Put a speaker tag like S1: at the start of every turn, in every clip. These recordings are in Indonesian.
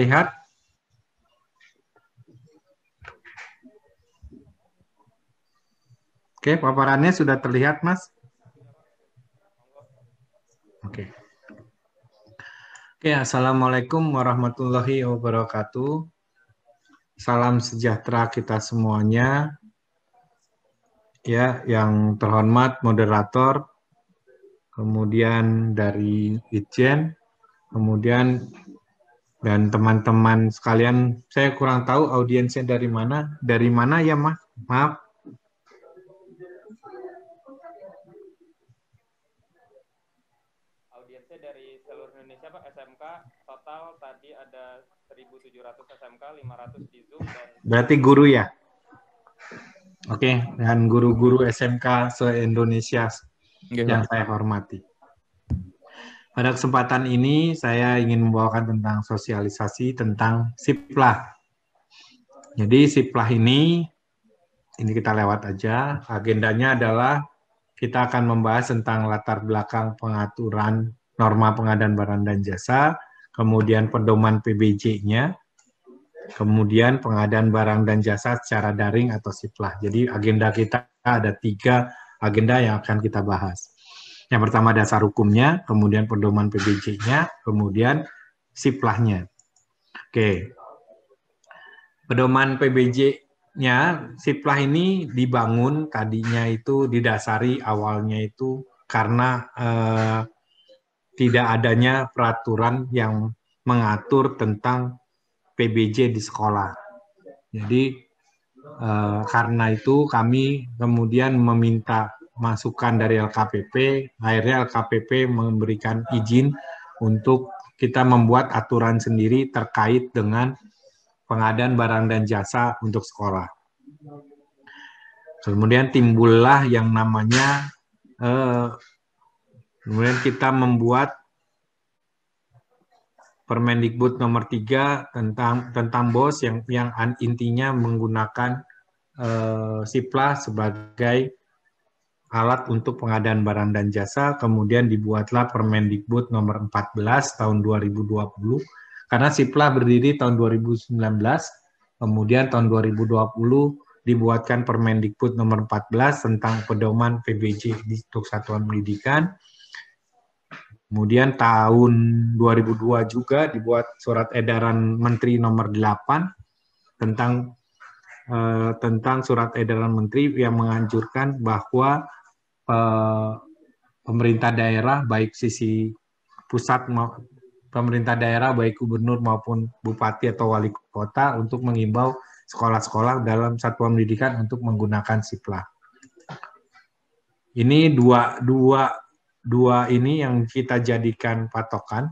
S1: lihat Oke, paparannya sudah terlihat, Mas. Oke. Oke, Assalamualaikum warahmatullahi wabarakatuh. Salam sejahtera kita semuanya. Ya, yang terhormat moderator, kemudian dari Ijen, kemudian dan teman-teman sekalian, saya kurang tahu audiensnya dari mana, dari mana ya, Ma? Maaf.
S2: Audiensnya dari seluruh Indonesia, Pak, SMK. Total tadi ada 1.700 SMK,
S1: 500 di Zoom. Dan... Berarti guru ya? Oke, okay. dan guru-guru SMK se-Indonesia iya, yang saya hormati. Pada kesempatan ini saya ingin membawakan tentang sosialisasi tentang SIPLAH. Jadi SIPLAH ini ini kita lewat aja. Agendanya adalah kita akan membahas tentang latar belakang pengaturan norma pengadaan barang dan jasa, kemudian pedoman PBJ-nya, kemudian pengadaan barang dan jasa secara daring atau SIPLAH. Jadi agenda kita ada tiga agenda yang akan kita bahas. Yang pertama dasar hukumnya, kemudian pedoman PBJ-nya, kemudian siplahnya. Oke. Pedoman PBJ-nya, siplah ini dibangun tadinya itu didasari awalnya itu karena eh, tidak adanya peraturan yang mengatur tentang PBJ di sekolah. Jadi eh, karena itu kami kemudian meminta masukan dari LKPP, akhirnya LKPP memberikan izin untuk kita membuat aturan sendiri terkait dengan pengadaan barang dan jasa untuk sekolah. Kemudian timbullah yang namanya, eh, kemudian kita membuat Permendikbud nomor 3 tentang tentang BOS yang yang intinya menggunakan eh, SIPLA sebagai alat untuk pengadaan barang dan jasa, kemudian dibuatlah Permendikbud nomor 14 tahun 2020, karena SIPLA berdiri tahun 2019, kemudian tahun 2020 dibuatkan Permendikbud nomor 14 tentang pedoman PBJ untuk satuan pendidikan, Kemudian tahun 2002 juga dibuat surat edaran Menteri nomor 8 tentang eh, tentang surat edaran menteri yang menganjurkan bahwa eh, pemerintah daerah baik sisi pusat pemerintah daerah baik gubernur maupun bupati atau wali kota untuk mengimbau sekolah-sekolah dalam satuan pendidikan untuk menggunakan SIPLA. Ini dua dua dua ini yang kita jadikan patokan.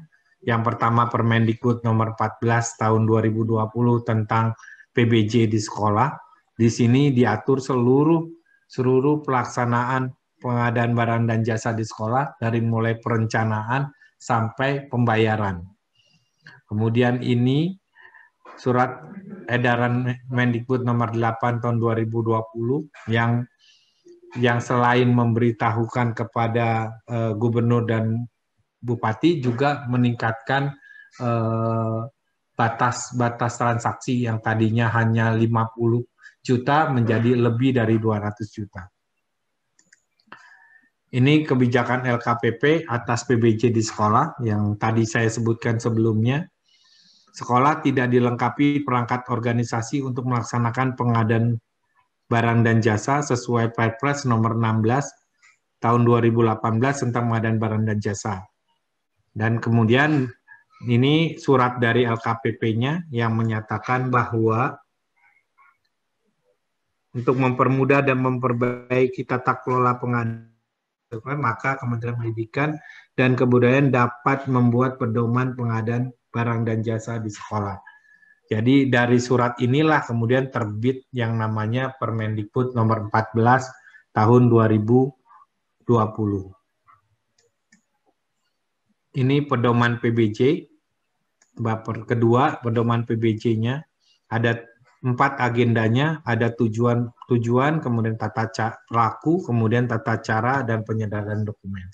S1: Yang pertama Permendikbud nomor 14 tahun 2020 tentang PBJ di sekolah. Di sini diatur seluruh seluruh pelaksanaan pengadaan barang dan jasa di sekolah dari mulai perencanaan sampai pembayaran. Kemudian ini surat edaran Mendikbud nomor 8 tahun 2020 yang yang selain memberitahukan kepada uh, gubernur dan bupati juga meningkatkan uh, batas-batas transaksi yang tadinya hanya 50 juta menjadi hmm. lebih dari 200 juta. Ini kebijakan LKPP atas PBJ di sekolah yang tadi saya sebutkan sebelumnya. Sekolah tidak dilengkapi perangkat organisasi untuk melaksanakan pengadaan barang dan jasa sesuai Perpres nomor 16 tahun 2018 tentang pengadaan barang dan jasa. Dan kemudian ini surat dari LKPP-nya yang menyatakan bahwa untuk mempermudah dan memperbaiki tata kelola pengadaan maka Kementerian Pendidikan dan Kebudayaan dapat membuat pedoman pengadaan barang dan jasa di sekolah. Jadi dari surat inilah kemudian terbit yang namanya Permendikbud nomor 14 tahun 2020. Ini pedoman PBJ baper kedua pedoman PBJ-nya ada empat agendanya, ada tujuan tujuan, kemudian tata cara laku, kemudian tata cara dan penyedaran dokumen.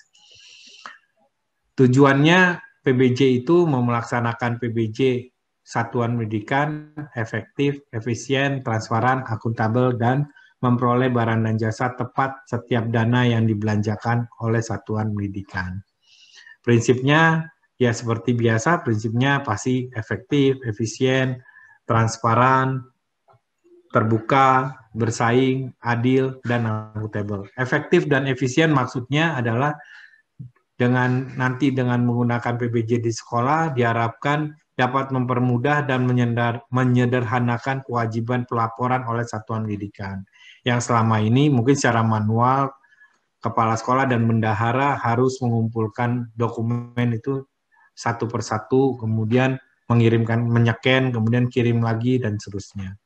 S1: Tujuannya PBJ itu melaksanakan PBJ satuan pendidikan efektif, efisien, transparan, akuntabel dan memperoleh barang dan jasa tepat setiap dana yang dibelanjakan oleh satuan pendidikan. Prinsipnya ya seperti biasa prinsipnya pasti efektif, efisien, transparan, terbuka, bersaing, adil, dan akuntabel. Efektif dan efisien maksudnya adalah dengan nanti dengan menggunakan PBJ di sekolah diharapkan dapat mempermudah dan menyedar, menyederhanakan kewajiban pelaporan oleh satuan pendidikan. Yang selama ini mungkin secara manual kepala sekolah dan bendahara harus mengumpulkan dokumen itu satu persatu, kemudian mengirimkan, menyeken, kemudian kirim lagi, dan seterusnya.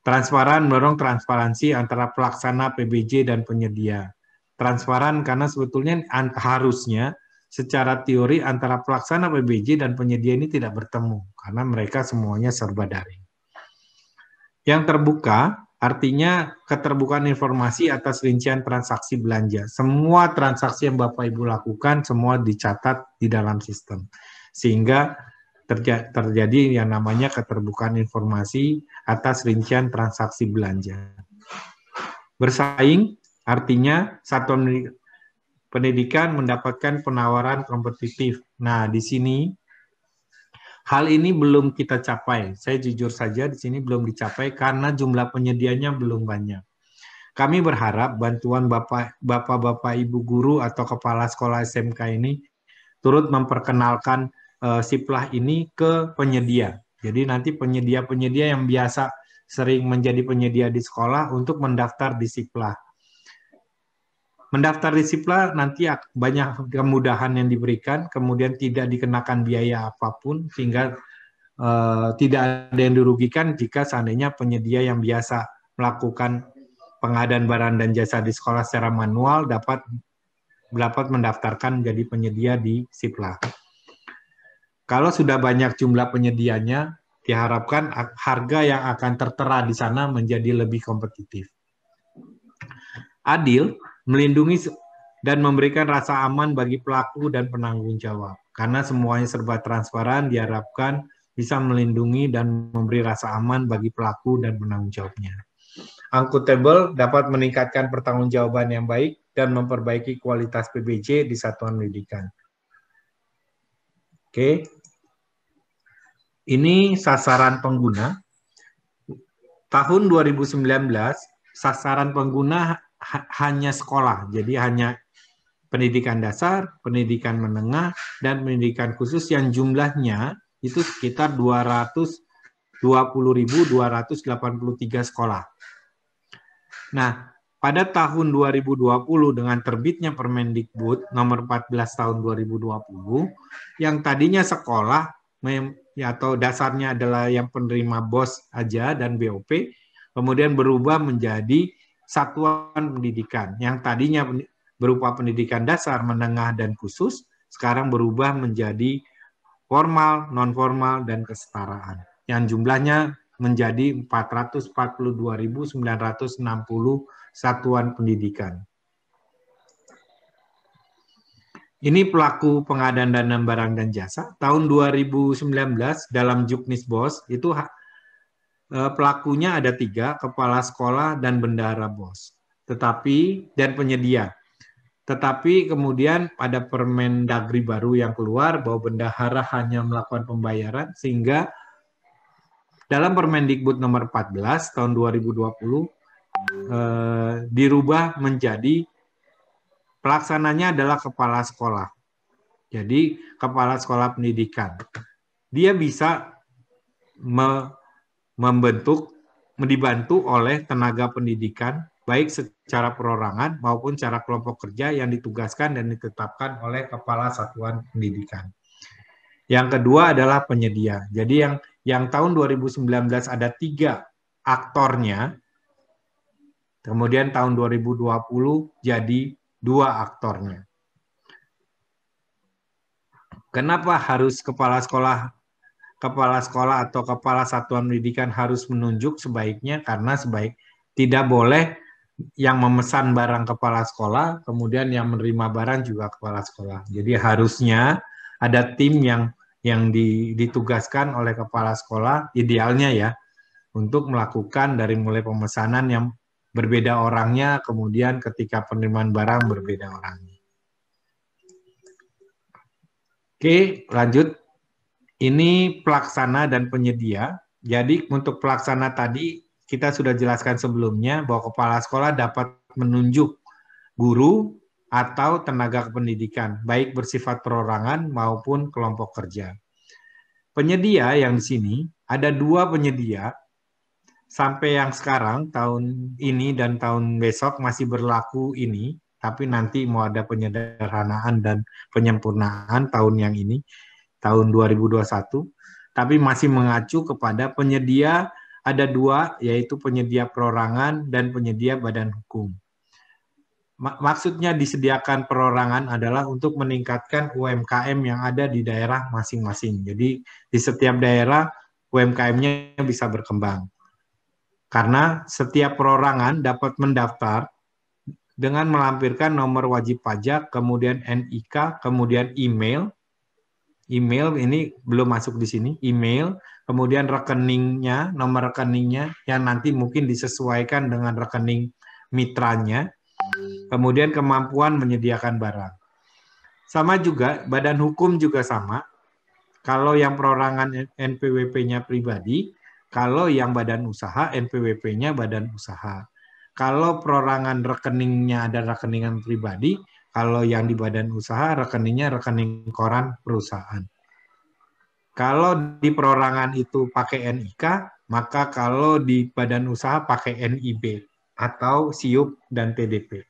S1: Transparan mendorong transparansi antara pelaksana PBJ dan penyedia. Transparan karena sebetulnya harusnya secara teori antara pelaksana PBJ dan penyedia ini tidak bertemu karena mereka semuanya serba daring. Yang terbuka Artinya keterbukaan informasi atas rincian transaksi belanja. Semua transaksi yang Bapak Ibu lakukan semua dicatat di dalam sistem. Sehingga terja terjadi yang namanya keterbukaan informasi atas rincian transaksi belanja. Bersaing artinya satuan pendidikan mendapatkan penawaran kompetitif. Nah, di sini Hal ini belum kita capai. Saya jujur saja di sini belum dicapai karena jumlah penyedianya belum banyak. Kami berharap bantuan Bapak, bapak Ibu Guru atau Kepala Sekolah SMK ini turut memperkenalkan uh, siplah ini ke penyedia. Jadi nanti penyedia-penyedia yang biasa sering menjadi penyedia di sekolah untuk mendaftar di siplah. Mendaftar di Sipla nanti banyak kemudahan yang diberikan, kemudian tidak dikenakan biaya apapun, sehingga uh, tidak ada yang dirugikan jika seandainya penyedia yang biasa melakukan pengadaan barang dan jasa di sekolah secara manual dapat dapat mendaftarkan jadi penyedia di Sipla. Kalau sudah banyak jumlah penyedianya, diharapkan harga yang akan tertera di sana menjadi lebih kompetitif. Adil melindungi dan memberikan rasa aman bagi pelaku dan penanggung jawab. Karena semuanya serba transparan, diharapkan bisa melindungi dan memberi rasa aman bagi pelaku dan penanggung jawabnya. Angkutable dapat meningkatkan pertanggungjawaban yang baik dan memperbaiki kualitas PBJ di satuan pendidikan. Oke. Ini sasaran pengguna. Tahun 2019, sasaran pengguna ha hanya sekolah. Jadi hanya pendidikan dasar, pendidikan menengah, dan pendidikan khusus yang jumlahnya itu sekitar 220.283 sekolah. Nah, pada tahun 2020 dengan terbitnya Permendikbud nomor 14 tahun 2020 yang tadinya sekolah ya, atau dasarnya adalah yang penerima BOS aja dan BOP kemudian berubah menjadi satuan pendidikan yang tadinya berupa pendidikan dasar, menengah, dan khusus, sekarang berubah menjadi formal, non-formal, dan kesetaraan. Yang jumlahnya menjadi 442.960 satuan pendidikan. Ini pelaku pengadaan dana barang dan jasa. Tahun 2019 dalam Juknis Bos itu E, pelakunya ada tiga, kepala sekolah dan bendahara bos. Tetapi dan penyedia. Tetapi kemudian pada Permendagri baru yang keluar bahwa bendahara hanya melakukan pembayaran sehingga dalam Permendikbud nomor 14 tahun 2020 eh, dirubah menjadi pelaksananya adalah kepala sekolah. Jadi kepala sekolah pendidikan. Dia bisa me membentuk dibantu oleh tenaga pendidikan baik secara perorangan maupun cara kelompok kerja yang ditugaskan dan ditetapkan oleh kepala satuan pendidikan. Yang kedua adalah penyedia. Jadi yang yang tahun 2019 ada tiga aktornya, kemudian tahun 2020 jadi dua aktornya. Kenapa harus kepala sekolah kepala sekolah atau kepala satuan pendidikan harus menunjuk sebaiknya karena sebaik tidak boleh yang memesan barang kepala sekolah kemudian yang menerima barang juga kepala sekolah. Jadi harusnya ada tim yang yang ditugaskan oleh kepala sekolah idealnya ya untuk melakukan dari mulai pemesanan yang berbeda orangnya kemudian ketika penerimaan barang berbeda orangnya. Oke, lanjut. Ini pelaksana dan penyedia. Jadi untuk pelaksana tadi kita sudah jelaskan sebelumnya bahwa kepala sekolah dapat menunjuk guru atau tenaga pendidikan, baik bersifat perorangan maupun kelompok kerja. Penyedia yang di sini ada dua penyedia sampai yang sekarang tahun ini dan tahun besok masih berlaku ini, tapi nanti mau ada penyederhanaan dan penyempurnaan tahun yang ini tahun 2021, tapi masih mengacu kepada penyedia ada dua, yaitu penyedia perorangan dan penyedia badan hukum. Maksudnya disediakan perorangan adalah untuk meningkatkan UMKM yang ada di daerah masing-masing. Jadi di setiap daerah UMKM-nya bisa berkembang. Karena setiap perorangan dapat mendaftar dengan melampirkan nomor wajib pajak, kemudian NIK, kemudian email, email ini belum masuk di sini, email, kemudian rekeningnya, nomor rekeningnya yang nanti mungkin disesuaikan dengan rekening mitranya, kemudian kemampuan menyediakan barang. Sama juga, badan hukum juga sama. Kalau yang perorangan NPWP-nya pribadi, kalau yang badan usaha, NPWP-nya badan usaha. Kalau perorangan rekeningnya ada rekeningan pribadi, kalau yang di badan usaha rekeningnya rekening koran perusahaan. Kalau di perorangan itu pakai NIK, maka kalau di badan usaha pakai NIB atau SIUP dan TDP.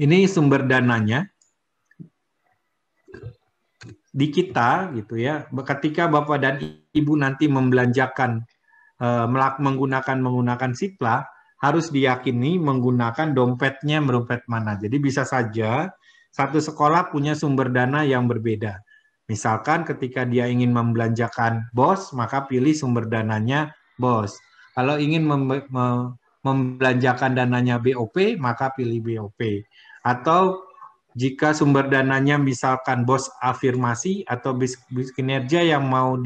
S1: Ini sumber dananya. Di kita gitu ya, ketika Bapak dan Ibu nanti membelanjakan eh, menggunakan menggunakan sipla harus diyakini menggunakan dompetnya dompet mana. Jadi bisa saja satu sekolah punya sumber dana yang berbeda. Misalkan ketika dia ingin membelanjakan bos, maka pilih sumber dananya bos. Kalau ingin mem membelanjakan dananya BOP, maka pilih BOP. Atau jika sumber dananya misalkan bos afirmasi atau bis, bis kinerja yang mau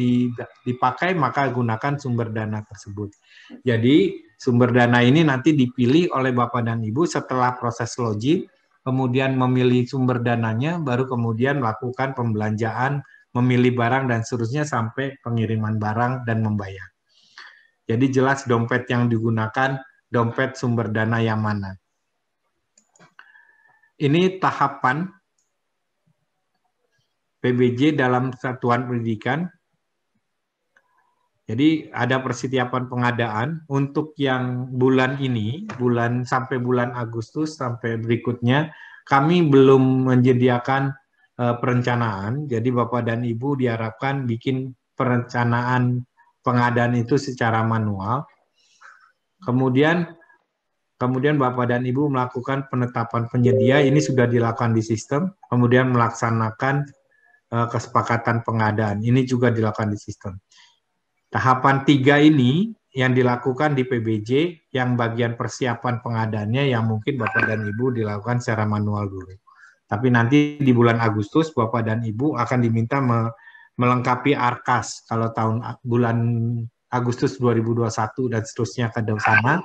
S1: dipakai, maka gunakan sumber dana tersebut. Jadi sumber dana ini nanti dipilih oleh Bapak dan Ibu setelah proses logi, kemudian memilih sumber dananya, baru kemudian melakukan pembelanjaan, memilih barang dan seterusnya sampai pengiriman barang dan membayar. Jadi jelas dompet yang digunakan, dompet sumber dana yang mana. Ini tahapan PBJ dalam satuan pendidikan jadi ada persiapan pengadaan untuk yang bulan ini, bulan sampai bulan Agustus sampai berikutnya kami belum menyediakan uh, perencanaan. Jadi Bapak dan Ibu diharapkan bikin perencanaan pengadaan itu secara manual. Kemudian kemudian Bapak dan Ibu melakukan penetapan penyedia, ini sudah dilakukan di sistem, kemudian melaksanakan uh, kesepakatan pengadaan. Ini juga dilakukan di sistem. Tahapan tiga ini yang dilakukan di PBJ yang bagian persiapan pengadaannya yang mungkin Bapak dan Ibu dilakukan secara manual dulu. Tapi nanti di bulan Agustus Bapak dan Ibu akan diminta me melengkapi arkas kalau tahun bulan Agustus 2021 dan seterusnya ke sana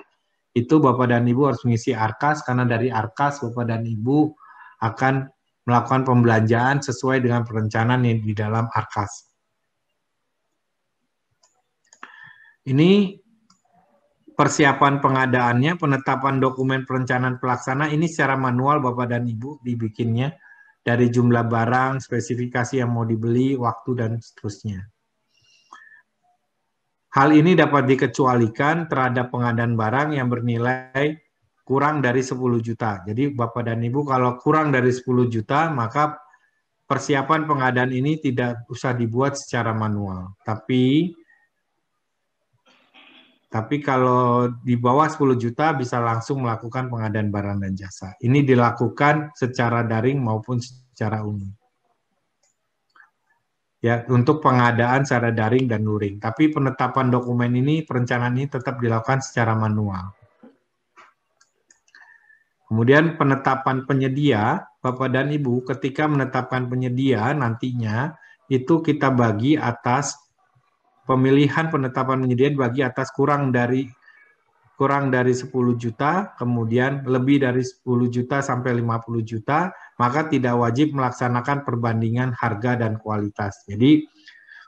S1: itu Bapak dan Ibu harus mengisi arkas karena dari arkas Bapak dan Ibu akan melakukan pembelanjaan sesuai dengan perencanaan yang di dalam arkas. Ini persiapan pengadaannya, penetapan dokumen perencanaan pelaksana ini secara manual Bapak dan Ibu dibikinnya dari jumlah barang, spesifikasi yang mau dibeli, waktu dan seterusnya. Hal ini dapat dikecualikan terhadap pengadaan barang yang bernilai kurang dari 10 juta. Jadi Bapak dan Ibu kalau kurang dari 10 juta maka persiapan pengadaan ini tidak usah dibuat secara manual. Tapi tapi kalau di bawah 10 juta bisa langsung melakukan pengadaan barang dan jasa. Ini dilakukan secara daring maupun secara umum. Ya, untuk pengadaan secara daring dan luring. Tapi penetapan dokumen ini, perencanaan ini tetap dilakukan secara manual. Kemudian penetapan penyedia, Bapak dan Ibu, ketika menetapkan penyedia nantinya, itu kita bagi atas pemilihan penetapan penyediaan bagi atas kurang dari kurang dari 10 juta, kemudian lebih dari 10 juta sampai 50 juta, maka tidak wajib melaksanakan perbandingan harga dan kualitas. Jadi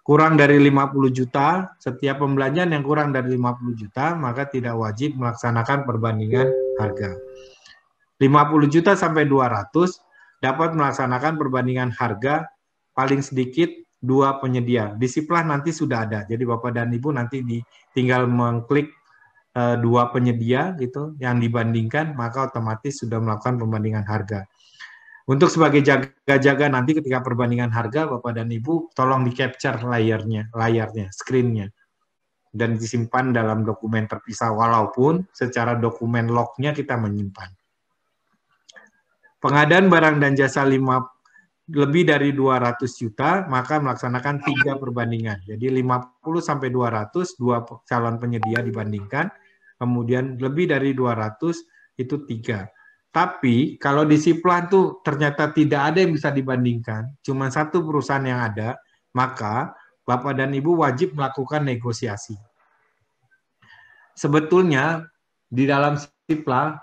S1: kurang dari 50 juta, setiap pembelanjaan yang kurang dari 50 juta, maka tidak wajib melaksanakan perbandingan harga. 50 juta sampai 200 dapat melaksanakan perbandingan harga paling sedikit dua penyedia. Disiplah nanti sudah ada. Jadi Bapak dan Ibu nanti di, tinggal mengklik uh, dua penyedia gitu yang dibandingkan maka otomatis sudah melakukan pembandingan harga. Untuk sebagai jaga-jaga nanti ketika perbandingan harga Bapak dan Ibu tolong di capture layarnya, layarnya, screennya dan disimpan dalam dokumen terpisah walaupun secara dokumen lognya kita menyimpan. Pengadaan barang dan jasa lebih dari 200 juta maka melaksanakan tiga perbandingan. Jadi 50 sampai 200 dua calon penyedia dibandingkan, kemudian lebih dari 200 itu tiga. Tapi kalau di Siplan tuh ternyata tidak ada yang bisa dibandingkan, cuma satu perusahaan yang ada, maka Bapak dan Ibu wajib melakukan negosiasi. Sebetulnya di dalam Sipla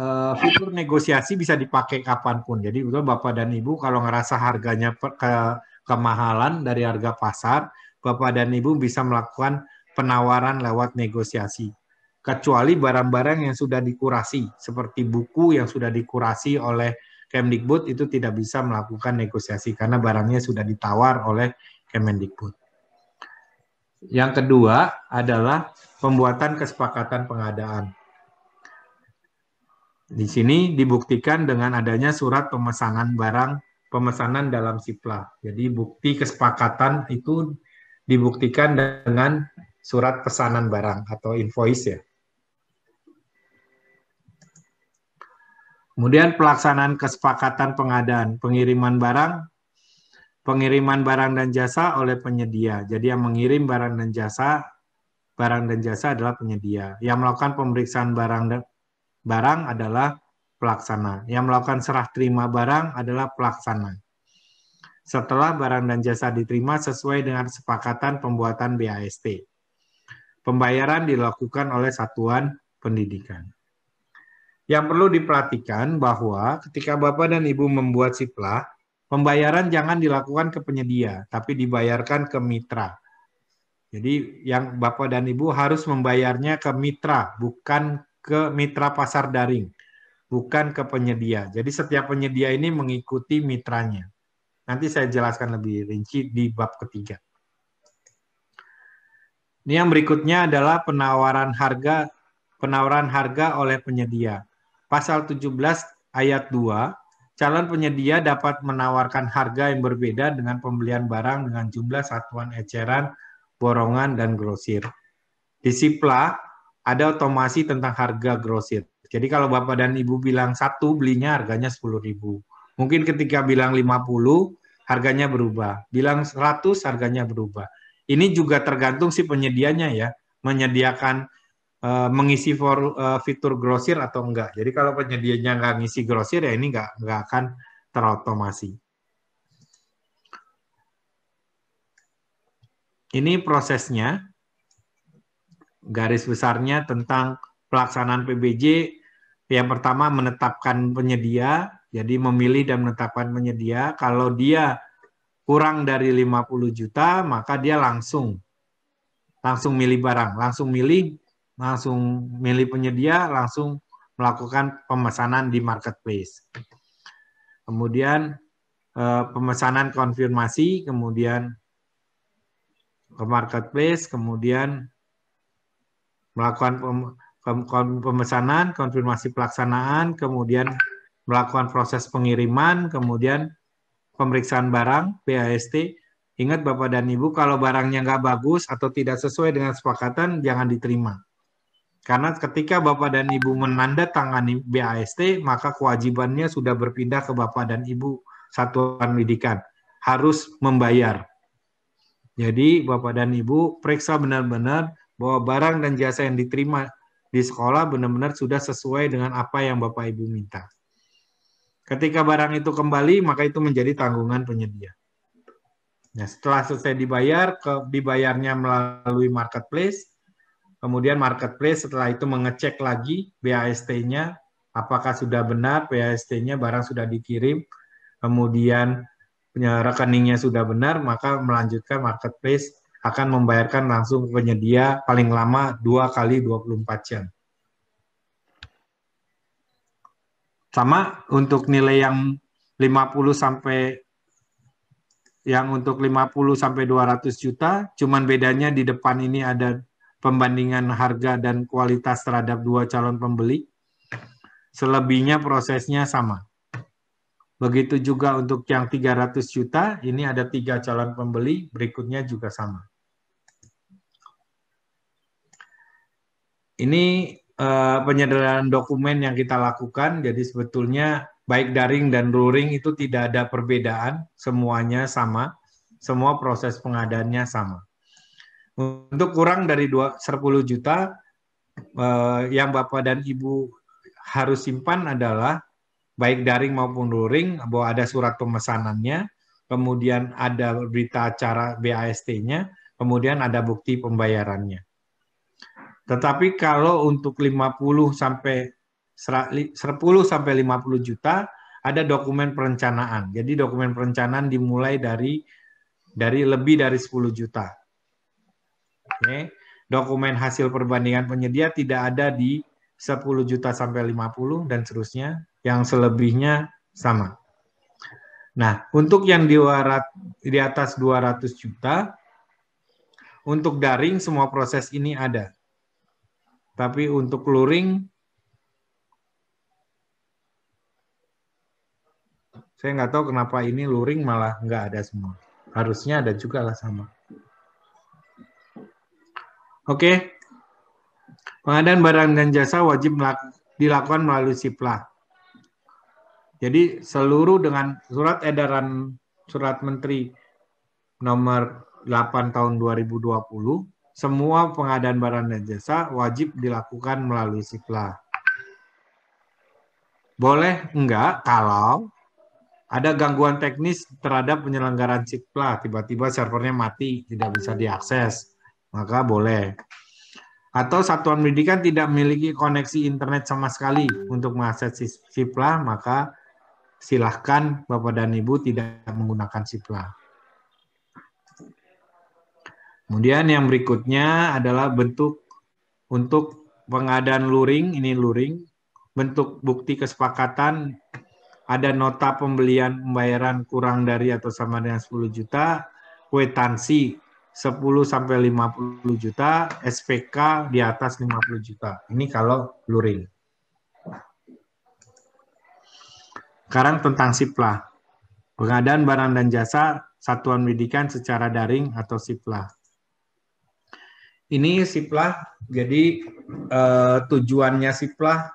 S1: uh, fitur negosiasi bisa dipakai kapanpun. Jadi betul Bapak dan Ibu kalau ngerasa harganya ke, kemahalan dari harga pasar, Bapak dan Ibu bisa melakukan penawaran lewat negosiasi. Kecuali barang-barang yang sudah dikurasi, seperti buku yang sudah dikurasi oleh Kemdikbud itu tidak bisa melakukan negosiasi karena barangnya sudah ditawar oleh Kemendikbud. Yang kedua adalah pembuatan kesepakatan pengadaan. Di sini dibuktikan dengan adanya surat pemesanan barang pemesanan dalam SIPLA. Jadi bukti kesepakatan itu dibuktikan dengan surat pesanan barang atau invoice ya. Kemudian pelaksanaan kesepakatan pengadaan, pengiriman barang, pengiriman barang dan jasa oleh penyedia. Jadi yang mengirim barang dan jasa, barang dan jasa adalah penyedia. Yang melakukan pemeriksaan barang dan barang adalah pelaksana. Yang melakukan serah terima barang adalah pelaksana. Setelah barang dan jasa diterima sesuai dengan sepakatan pembuatan BAST. Pembayaran dilakukan oleh satuan pendidikan. Yang perlu diperhatikan bahwa ketika Bapak dan Ibu membuat sipla, pembayaran jangan dilakukan ke penyedia, tapi dibayarkan ke mitra. Jadi yang Bapak dan Ibu harus membayarnya ke mitra, bukan ke mitra pasar daring, bukan ke penyedia. Jadi setiap penyedia ini mengikuti mitranya. Nanti saya jelaskan lebih rinci di bab ketiga. Ini yang berikutnya adalah penawaran harga penawaran harga oleh penyedia. Pasal 17 ayat 2, calon penyedia dapat menawarkan harga yang berbeda dengan pembelian barang dengan jumlah satuan eceran, borongan, dan grosir. Disiplah ada otomasi tentang harga grosir. Jadi kalau Bapak dan Ibu bilang satu belinya harganya sepuluh ribu, Mungkin ketika bilang 50 harganya berubah. Bilang 100 harganya berubah. Ini juga tergantung si penyedianya ya, menyediakan uh, mengisi for, uh, fitur grosir atau enggak. Jadi kalau penyedianya enggak ngisi grosir ya ini enggak nggak akan terotomasi. Ini prosesnya garis besarnya tentang pelaksanaan PBJ yang pertama menetapkan penyedia, jadi memilih dan menetapkan penyedia. Kalau dia kurang dari 50 juta, maka dia langsung langsung milih barang, langsung milih, langsung milih penyedia, langsung melakukan pemesanan di marketplace. Kemudian eh, pemesanan konfirmasi, kemudian ke marketplace, kemudian melakukan pemesanan, konfirmasi pelaksanaan, kemudian melakukan proses pengiriman, kemudian pemeriksaan barang, BAST. Ingat Bapak dan Ibu, kalau barangnya nggak bagus atau tidak sesuai dengan sepakatan, jangan diterima. Karena ketika Bapak dan Ibu menandatangani BAST, maka kewajibannya sudah berpindah ke Bapak dan Ibu satuan pendidikan. Harus membayar. Jadi Bapak dan Ibu periksa benar-benar bahwa barang dan jasa yang diterima di sekolah benar-benar sudah sesuai dengan apa yang Bapak Ibu minta. Ketika barang itu kembali, maka itu menjadi tanggungan penyedia. Nah, setelah selesai dibayar, ke, dibayarnya melalui marketplace. Kemudian marketplace setelah itu mengecek lagi BAST-nya, apakah sudah benar BAST-nya, barang sudah dikirim, kemudian rekeningnya sudah benar, maka melanjutkan marketplace akan membayarkan langsung ke penyedia paling lama 2 kali 24 jam. Sama untuk nilai yang 50 sampai yang untuk 50 sampai 200 juta, cuman bedanya di depan ini ada pembandingan harga dan kualitas terhadap dua calon pembeli. Selebihnya prosesnya sama. Begitu juga untuk yang 300 juta, ini ada tiga calon pembeli, berikutnya juga sama. Ini uh, penyederhanaan dokumen yang kita lakukan, jadi sebetulnya baik daring dan luring itu tidak ada perbedaan, semuanya sama, semua proses pengadaannya sama. Untuk kurang dari 10 juta, eh, yang Bapak dan Ibu harus simpan adalah baik daring maupun luring, bahwa ada surat pemesanannya, kemudian ada berita acara BAST-nya, kemudian ada bukti pembayarannya. Tetapi kalau untuk 50 sampai 10 sampai 50 juta ada dokumen perencanaan. Jadi dokumen perencanaan dimulai dari dari lebih dari 10 juta. Oke. Dokumen hasil perbandingan penyedia tidak ada di 10 juta sampai 50 dan seterusnya. Yang selebihnya sama. Nah, untuk yang di, di atas 200 juta, untuk daring semua proses ini ada. Tapi untuk luring, saya nggak tahu kenapa ini luring malah nggak ada semua. Harusnya ada juga lah sama. Oke. Pengadaan barang dan jasa wajib dilakukan melalui SIPLA. Jadi seluruh dengan surat edaran surat menteri nomor 8 tahun 2020 semua pengadaan barang dan jasa wajib dilakukan melalui sikla. Boleh enggak kalau ada gangguan teknis terhadap penyelenggaraan sikla, tiba-tiba servernya mati, tidak bisa diakses, maka boleh. Atau satuan pendidikan tidak memiliki koneksi internet sama sekali untuk mengakses sikla, maka silahkan Bapak dan Ibu tidak menggunakan sikla. Kemudian yang berikutnya adalah bentuk untuk pengadaan luring, ini luring, bentuk bukti kesepakatan ada nota pembelian pembayaran kurang dari atau sama dengan 10 juta, kwetansi 10 sampai 50 juta, SPK di atas 50 juta. Ini kalau luring. Sekarang tentang SIPLA. Pengadaan barang dan jasa satuan pendidikan secara daring atau SIPLA. Ini siplah, jadi eh, tujuannya siplah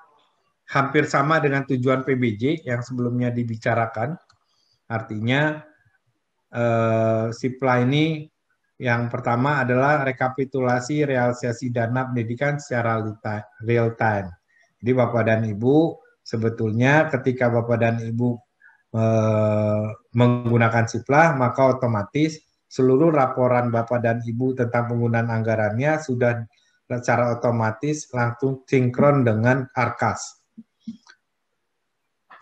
S1: hampir sama dengan tujuan PBJ yang sebelumnya dibicarakan. Artinya eh, siplah ini yang pertama adalah rekapitulasi realisasi dana pendidikan secara real time. Jadi Bapak dan Ibu sebetulnya ketika Bapak dan Ibu eh, menggunakan siplah maka otomatis seluruh laporan Bapak dan Ibu tentang penggunaan anggarannya sudah secara otomatis langsung sinkron dengan Arkas.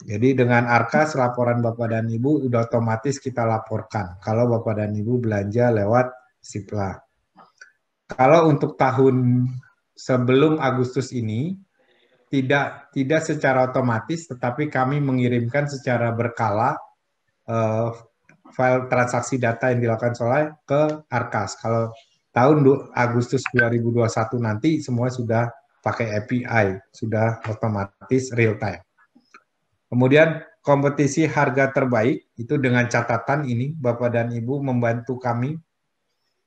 S1: Jadi dengan Arkas laporan Bapak dan Ibu sudah otomatis kita laporkan kalau Bapak dan Ibu belanja lewat Sipla. Kalau untuk tahun sebelum Agustus ini tidak tidak secara otomatis tetapi kami mengirimkan secara berkala eh, file transaksi data yang dilakukan Solai ke Arkas. Kalau tahun Agustus 2021 nanti semua sudah pakai API, sudah otomatis real time. Kemudian kompetisi harga terbaik itu dengan catatan ini Bapak dan Ibu membantu kami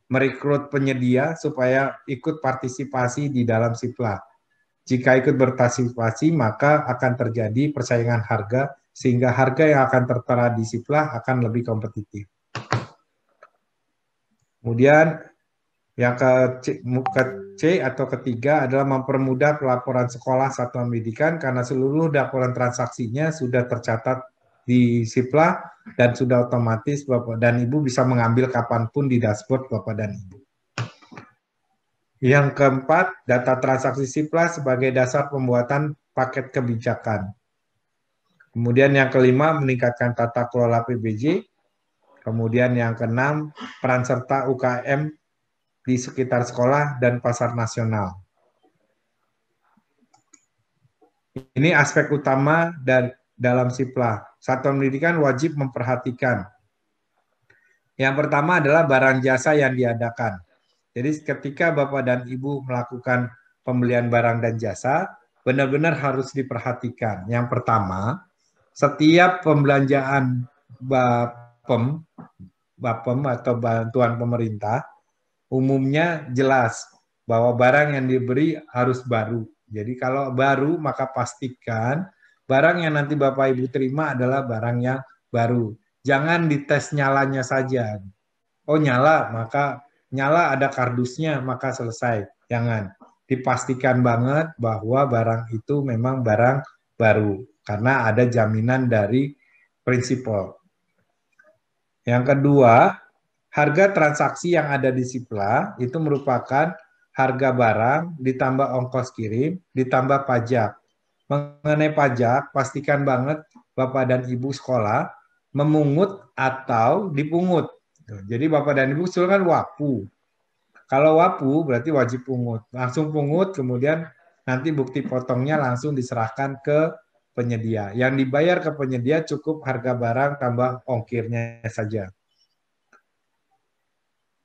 S1: merekrut penyedia supaya ikut partisipasi di dalam SIPLA. Jika ikut berpartisipasi, maka akan terjadi persaingan harga sehingga harga yang akan tertera di Siplah akan lebih kompetitif. Kemudian yang ke C, ke C atau ketiga adalah mempermudah pelaporan sekolah satuan pendidikan karena seluruh laporan transaksinya sudah tercatat di Sipla dan sudah otomatis Bapak dan Ibu bisa mengambil kapanpun di dashboard Bapak dan Ibu. Yang keempat, data transaksi Sipla sebagai dasar pembuatan paket kebijakan. Kemudian yang kelima meningkatkan tata kelola PBJ. Kemudian yang keenam peran serta UKM di sekitar sekolah dan pasar nasional. Ini aspek utama dan dalam SIPLA. Satuan pendidikan wajib memperhatikan. Yang pertama adalah barang jasa yang diadakan. Jadi ketika Bapak dan Ibu melakukan pembelian barang dan jasa, benar-benar harus diperhatikan. Yang pertama, setiap pembelanjaan BAPEM, BAPEM atau bantuan pemerintah, umumnya jelas bahwa barang yang diberi harus baru. Jadi kalau baru maka pastikan barang yang nanti Bapak Ibu terima adalah barang yang baru. Jangan dites nyalanya saja. Oh nyala, maka nyala ada kardusnya, maka selesai. Jangan. Dipastikan banget bahwa barang itu memang barang baru karena ada jaminan dari prinsipal. Yang kedua, harga transaksi yang ada di Sipla itu merupakan harga barang ditambah ongkos kirim ditambah pajak. Mengenai pajak, pastikan banget Bapak dan Ibu sekolah memungut atau dipungut. Jadi Bapak dan Ibu sekolah kan wapu. Kalau wapu berarti wajib pungut. Langsung pungut, kemudian nanti bukti potongnya langsung diserahkan ke penyedia. Yang dibayar ke penyedia cukup harga barang tambah ongkirnya saja.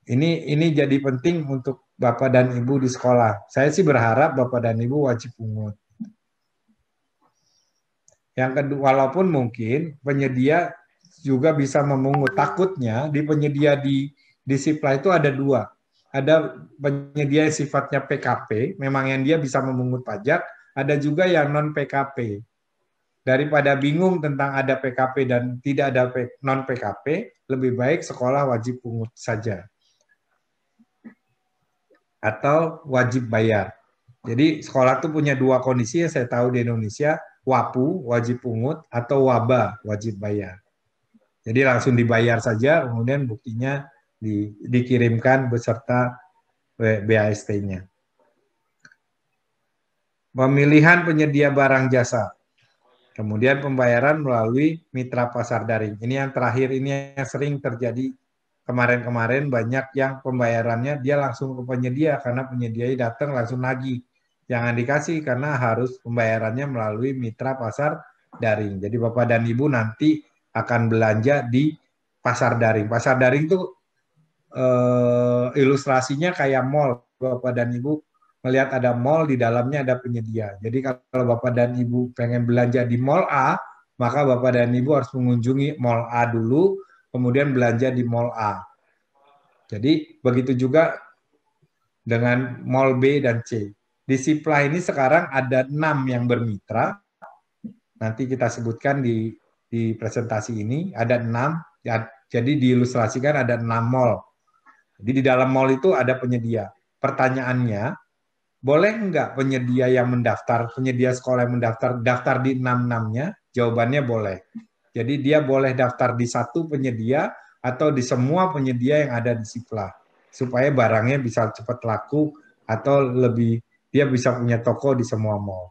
S1: Ini ini jadi penting untuk Bapak dan Ibu di sekolah. Saya sih berharap Bapak dan Ibu wajib pungut. Yang kedua, walaupun mungkin penyedia juga bisa memungut. Takutnya di penyedia di di supply itu ada dua. Ada penyedia yang sifatnya PKP, memang yang dia bisa memungut pajak. Ada juga yang non PKP daripada bingung tentang ada PKP dan tidak ada non PKP, lebih baik sekolah wajib pungut saja atau wajib bayar. Jadi sekolah itu punya dua kondisi yang saya tahu di Indonesia, wapu wajib pungut atau waba wajib bayar. Jadi langsung dibayar saja, kemudian buktinya di, dikirimkan beserta BAST-nya. Pemilihan penyedia barang jasa. Kemudian pembayaran melalui mitra pasar daring. Ini yang terakhir ini yang sering terjadi kemarin-kemarin banyak yang pembayarannya dia langsung ke penyedia karena penyedia datang langsung lagi Jangan dikasih karena harus pembayarannya melalui mitra pasar daring. Jadi Bapak dan Ibu nanti akan belanja di pasar daring. Pasar daring itu eh, ilustrasinya kayak mall. Bapak dan Ibu melihat ada mall di dalamnya ada penyedia. Jadi kalau Bapak dan Ibu pengen belanja di mall A, maka Bapak dan Ibu harus mengunjungi mall A dulu, kemudian belanja di mall A. Jadi begitu juga dengan mall B dan C. Di Sipla ini sekarang ada enam yang bermitra. Nanti kita sebutkan di di presentasi ini ada enam. Ya, jadi diilustrasikan ada enam mall. Jadi di dalam mall itu ada penyedia. Pertanyaannya, boleh nggak penyedia yang mendaftar, penyedia sekolah yang mendaftar, daftar di enam enamnya Jawabannya boleh. Jadi dia boleh daftar di satu penyedia atau di semua penyedia yang ada di Sipla, supaya barangnya bisa cepat laku atau lebih dia bisa punya toko di semua mall.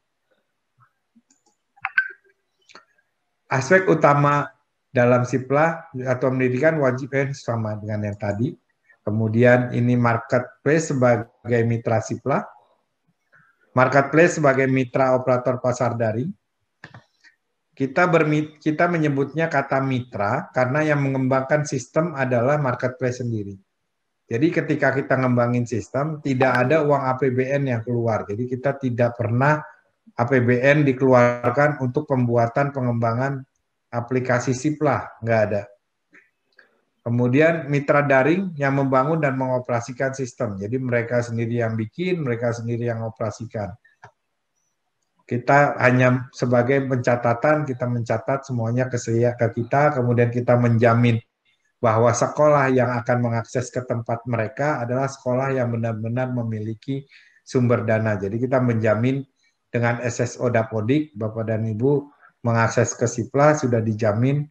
S1: Aspek utama dalam Sipla atau pendidikan wajib eh, sama dengan yang tadi. Kemudian ini marketplace sebagai mitra Sipla marketplace sebagai mitra operator pasar daring. Kita bermit, kita menyebutnya kata mitra karena yang mengembangkan sistem adalah marketplace sendiri. Jadi ketika kita ngembangin sistem, tidak ada uang APBN yang keluar. Jadi kita tidak pernah APBN dikeluarkan untuk pembuatan pengembangan aplikasi Sipla, nggak ada. Kemudian mitra daring yang membangun dan mengoperasikan sistem. Jadi mereka sendiri yang bikin, mereka sendiri yang operasikan. Kita hanya sebagai pencatatan, kita mencatat semuanya ke kita, kemudian kita menjamin bahwa sekolah yang akan mengakses ke tempat mereka adalah sekolah yang benar-benar memiliki sumber dana. Jadi kita menjamin dengan SSO Dapodik, Bapak dan Ibu mengakses ke SIPLA sudah dijamin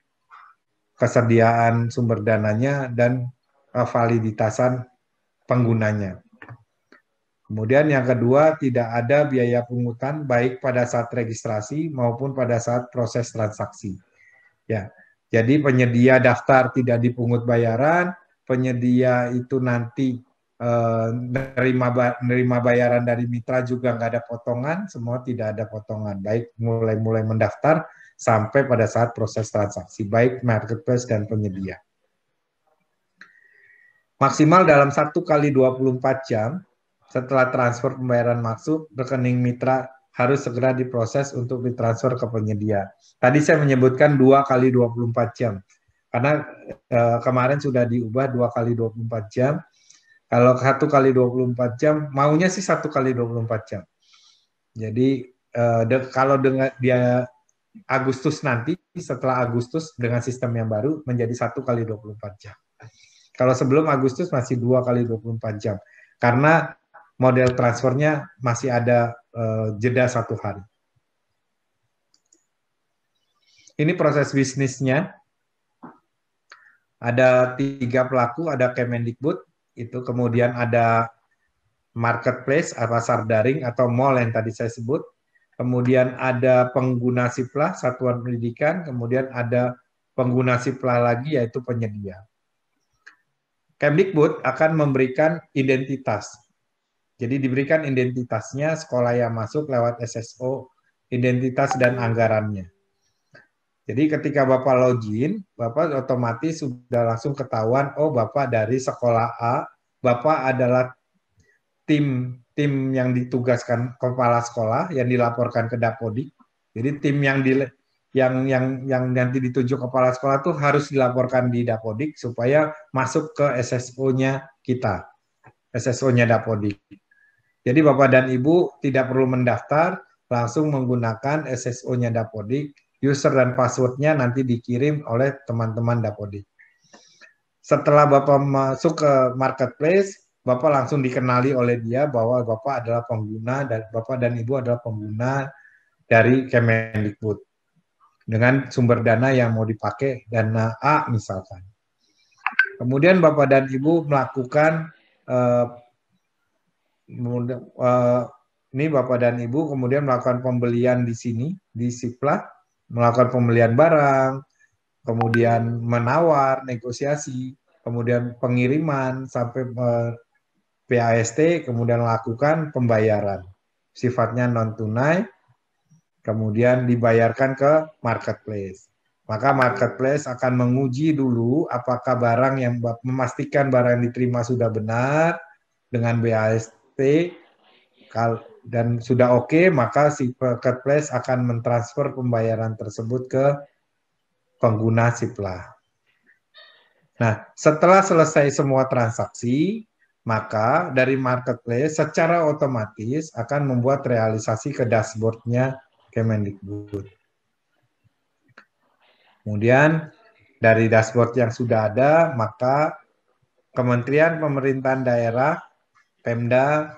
S1: kesediaan sumber dananya dan eh, validitasan penggunanya. Kemudian yang kedua, tidak ada biaya pungutan baik pada saat registrasi maupun pada saat proses transaksi. Ya. Jadi penyedia daftar tidak dipungut bayaran, penyedia itu nanti eh, nerima nerima bayaran dari mitra juga nggak ada potongan, semua tidak ada potongan. Baik mulai mulai mendaftar sampai pada saat proses transaksi, baik marketplace dan penyedia. Maksimal dalam satu kali 24 jam setelah transfer pembayaran masuk, rekening mitra harus segera diproses untuk ditransfer ke penyedia. Tadi saya menyebutkan dua kali 24 jam. Karena e, kemarin sudah diubah dua kali 24 jam. Kalau satu kali 24 jam, maunya sih satu kali 24 jam. Jadi e, de, kalau dengan dia Agustus nanti setelah Agustus dengan sistem yang baru menjadi satu kali 24 jam. Kalau sebelum Agustus masih dua kali 24 jam karena model transfernya masih ada uh, jeda satu hari. Ini proses bisnisnya. Ada tiga pelaku, ada Kemendikbud, itu kemudian ada marketplace, pasar daring atau mall yang tadi saya sebut, kemudian ada pengguna siplah satuan pendidikan, kemudian ada pengguna siplah lagi yaitu penyedia. Kemdikbud akan memberikan identitas. Jadi diberikan identitasnya sekolah yang masuk lewat SSO, identitas dan anggarannya. Jadi ketika Bapak login, Bapak otomatis sudah langsung ketahuan, oh Bapak dari sekolah A, Bapak adalah tim tim yang ditugaskan kepala sekolah yang dilaporkan ke Dapodik, Jadi tim yang di yang yang yang nanti ditunjuk kepala sekolah tuh harus dilaporkan di Dapodik supaya masuk ke SSO-nya kita. SSO-nya Dapodik. Jadi Bapak dan Ibu tidak perlu mendaftar, langsung menggunakan SSO-nya Dapodik, user dan passwordnya nanti dikirim oleh teman-teman Dapodik. Setelah Bapak masuk ke marketplace, Bapak langsung dikenali oleh dia bahwa Bapak adalah pengguna dan Bapak dan Ibu adalah pengguna dari Kemendikbud dengan sumber dana yang mau dipakai dana A misalkan. Kemudian Bapak dan Ibu melakukan eh, eh ini Bapak dan Ibu kemudian melakukan pembelian di sini di Sipla, melakukan pembelian barang, kemudian menawar, negosiasi, kemudian pengiriman sampai eh, PAST kemudian lakukan pembayaran. Sifatnya non tunai kemudian dibayarkan ke marketplace. Maka marketplace akan menguji dulu apakah barang yang memastikan barang yang diterima sudah benar dengan BAST dan sudah oke okay, maka si marketplace akan mentransfer pembayaran tersebut ke pengguna siplah Nah, setelah selesai semua transaksi, maka dari marketplace secara otomatis akan membuat realisasi ke dashboardnya Kemendikbud. Kemudian dari dashboard yang sudah ada, maka Kementerian Pemerintahan Daerah, Pemda,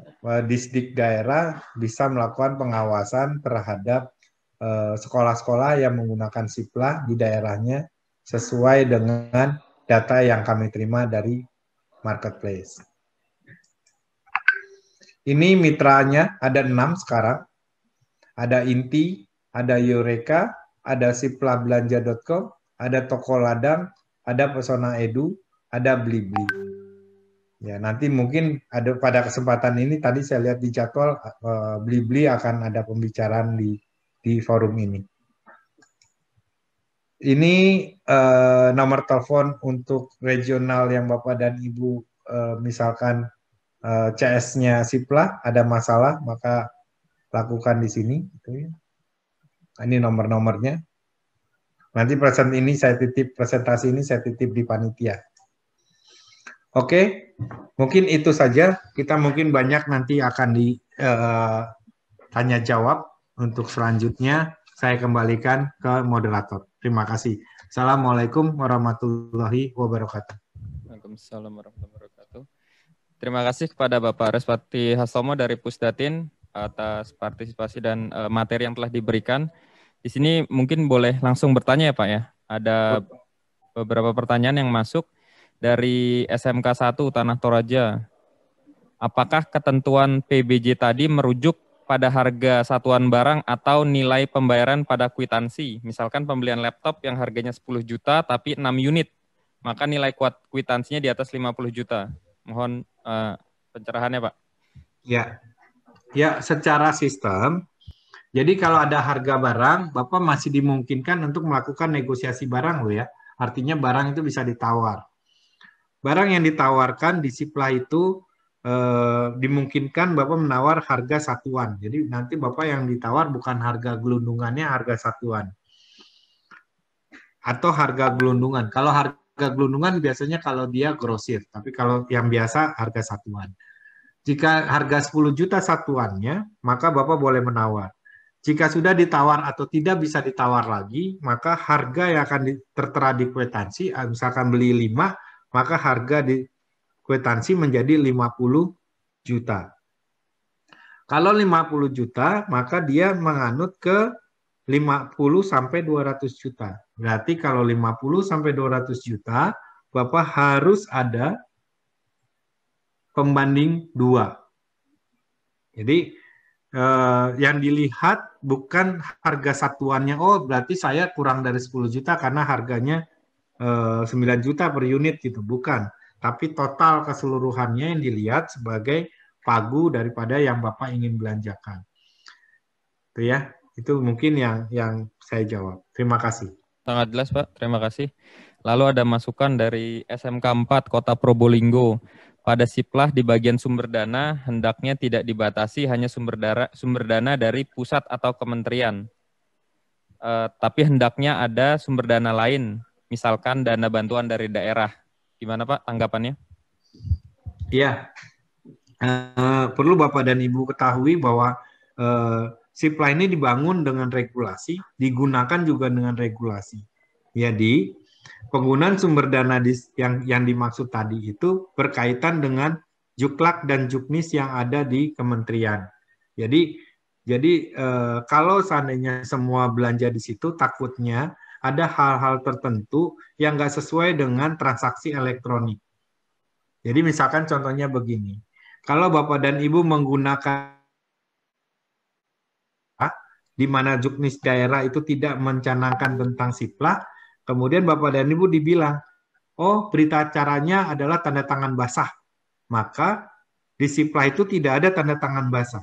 S1: e, Disdik Daerah bisa melakukan pengawasan terhadap e, sekolah-sekolah yang menggunakan SIPLA di daerahnya sesuai dengan data yang kami terima dari marketplace. Ini mitranya ada enam sekarang. Ada Inti, ada Eureka, ada siplabelanja.com, ada Toko Ladang, ada Pesona Edu, ada Blibli. Ya, nanti mungkin ada pada kesempatan ini tadi saya lihat di jadwal eh, Blibli akan ada pembicaraan di di forum ini. Ini uh, nomor telepon untuk regional yang Bapak dan Ibu uh, misalkan uh, eh, CS-nya Sipla ada masalah maka lakukan di sini. Gitu ya. Nah, ini nomor-nomornya. Nanti present ini saya titip presentasi ini saya titip di panitia. Oke, mungkin itu saja. Kita mungkin banyak nanti akan ditanya jawab untuk selanjutnya. Saya kembalikan ke moderator. Terima kasih. Assalamualaikum warahmatullahi wabarakatuh.
S2: Waalaikumsalam warahmatullahi wabarakatuh. Terima kasih kepada Bapak Respati Hasomo dari Pusdatin atas partisipasi dan uh, materi yang telah diberikan. Di sini mungkin boleh langsung bertanya ya Pak ya. Ada beberapa pertanyaan yang masuk dari SMK 1 Tanah Toraja. Apakah ketentuan PBJ tadi merujuk pada harga satuan barang atau nilai pembayaran pada kwitansi. Misalkan pembelian laptop yang harganya 10 juta tapi 6 unit, maka nilai kwitansinya di atas 50 juta. Mohon uh, pencerahannya, Pak.
S1: Ya. Ya, secara sistem jadi kalau ada harga barang, Bapak masih dimungkinkan untuk melakukan negosiasi barang loh ya. Artinya barang itu bisa ditawar. Barang yang ditawarkan di supply itu Eh, dimungkinkan Bapak menawar harga satuan. Jadi nanti Bapak yang ditawar bukan harga gelundungannya, harga satuan. Atau harga gelundungan. Kalau harga gelundungan biasanya kalau dia grosir, tapi kalau yang biasa harga satuan. Jika harga 10 juta satuannya, maka Bapak boleh menawar. Jika sudah ditawar atau tidak bisa ditawar lagi, maka harga yang akan tertera di kwetansi misalkan beli 5, maka harga di kwitansi menjadi 50 juta. Kalau 50 juta, maka dia menganut ke 50 sampai 200 juta. Berarti kalau 50 sampai 200 juta, Bapak harus ada pembanding dua. Jadi eh, yang dilihat bukan harga satuannya, oh berarti saya kurang dari 10 juta karena harganya eh, 9 juta per unit gitu, bukan tapi total keseluruhannya yang dilihat sebagai pagu daripada yang Bapak ingin belanjakan. Itu
S2: ya, itu mungkin yang yang saya jawab. Terima kasih. Sangat jelas Pak, terima kasih. Lalu ada masukan dari SMK 4 Kota Probolinggo. Pada siplah di bagian sumber dana, hendaknya tidak dibatasi hanya sumber, dana sumber dana dari pusat atau kementerian. Uh, tapi hendaknya ada sumber dana lain, misalkan dana bantuan dari daerah. Gimana Pak tanggapannya? Iya,
S1: uh, perlu Bapak dan Ibu ketahui bahwa uh, eh, supply ini dibangun dengan regulasi, digunakan juga dengan regulasi. Jadi penggunaan sumber dana yang yang dimaksud tadi itu berkaitan dengan juklak dan juknis yang ada di kementerian. Jadi jadi eh, kalau seandainya semua belanja di situ takutnya ada hal-hal tertentu yang nggak sesuai dengan transaksi elektronik. Jadi misalkan contohnya begini, kalau Bapak dan Ibu menggunakan di mana juknis daerah itu tidak mencanangkan tentang sipla, kemudian Bapak dan Ibu dibilang, oh berita acaranya adalah tanda tangan basah. Maka di sipla itu tidak ada tanda tangan basah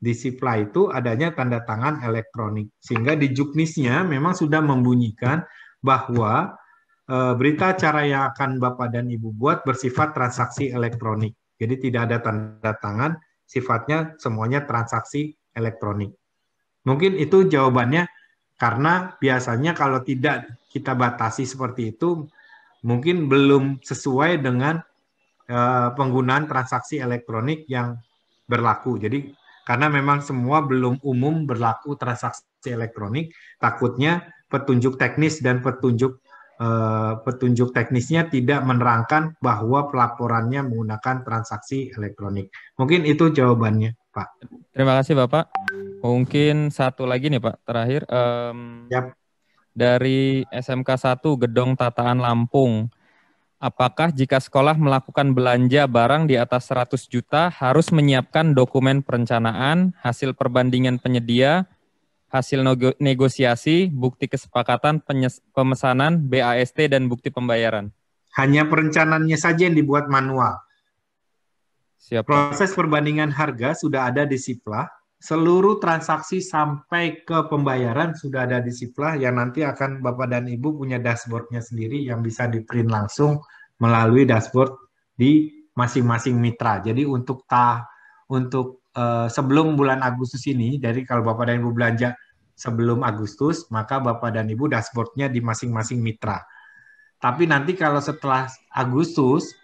S1: di supply itu adanya tanda tangan elektronik. Sehingga di juknisnya memang sudah membunyikan bahwa e, berita acara yang akan Bapak dan Ibu buat bersifat transaksi elektronik. Jadi tidak ada tanda tangan, sifatnya semuanya transaksi elektronik. Mungkin itu jawabannya karena biasanya kalau tidak kita batasi seperti itu mungkin belum sesuai dengan e, penggunaan transaksi elektronik yang berlaku. Jadi karena memang semua belum umum berlaku transaksi elektronik. Takutnya petunjuk teknis dan petunjuk eh, petunjuk teknisnya tidak menerangkan bahwa pelaporannya menggunakan
S2: transaksi elektronik. Mungkin itu
S1: jawabannya,
S2: Pak. Terima kasih, Bapak. Mungkin satu lagi nih, Pak, terakhir. Um, yep. Dari SMK 1 Gedong Tataan Lampung Apakah jika sekolah melakukan belanja barang di atas 100 juta harus menyiapkan dokumen perencanaan, hasil perbandingan penyedia, hasil negosiasi, bukti kesepakatan pemesanan, BAST dan bukti pembayaran?
S1: Hanya perencanaannya saja yang dibuat manual. Siap. Proses perbandingan harga sudah ada di Sipla, seluruh transaksi sampai ke pembayaran sudah ada di siplah yang nanti akan Bapak dan Ibu punya dashboardnya sendiri yang bisa di-print langsung melalui dashboard di masing-masing mitra. Jadi untuk ta untuk uh, sebelum bulan Agustus ini, dari kalau Bapak dan Ibu belanja sebelum Agustus, maka Bapak dan Ibu dashboardnya di masing-masing mitra. Tapi nanti kalau setelah Agustus,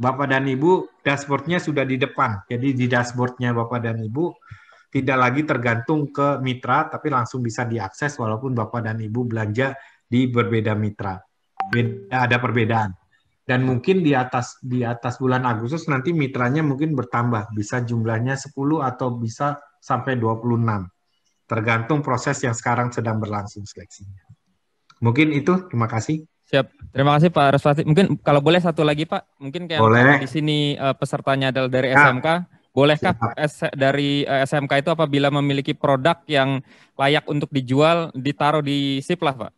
S1: Bapak dan Ibu dashboardnya sudah di depan. Jadi di dashboardnya Bapak dan Ibu tidak lagi tergantung ke mitra, tapi langsung bisa diakses walaupun Bapak dan Ibu belanja di berbeda mitra. Beda, ada perbedaan. Dan mungkin di atas di atas bulan Agustus nanti mitranya mungkin bertambah, bisa jumlahnya 10 atau bisa sampai 26.
S2: Tergantung proses yang sekarang sedang berlangsung seleksinya. Mungkin itu, terima kasih. Siap. Terima kasih Pak Reswati. Mungkin kalau boleh satu lagi Pak, mungkin kayak boleh. di sini eh, pesertanya adalah dari ya. Ah. SMK. Bolehkah dari eh, SMK itu apabila memiliki produk yang layak untuk dijual ditaruh di Siplah, Pak?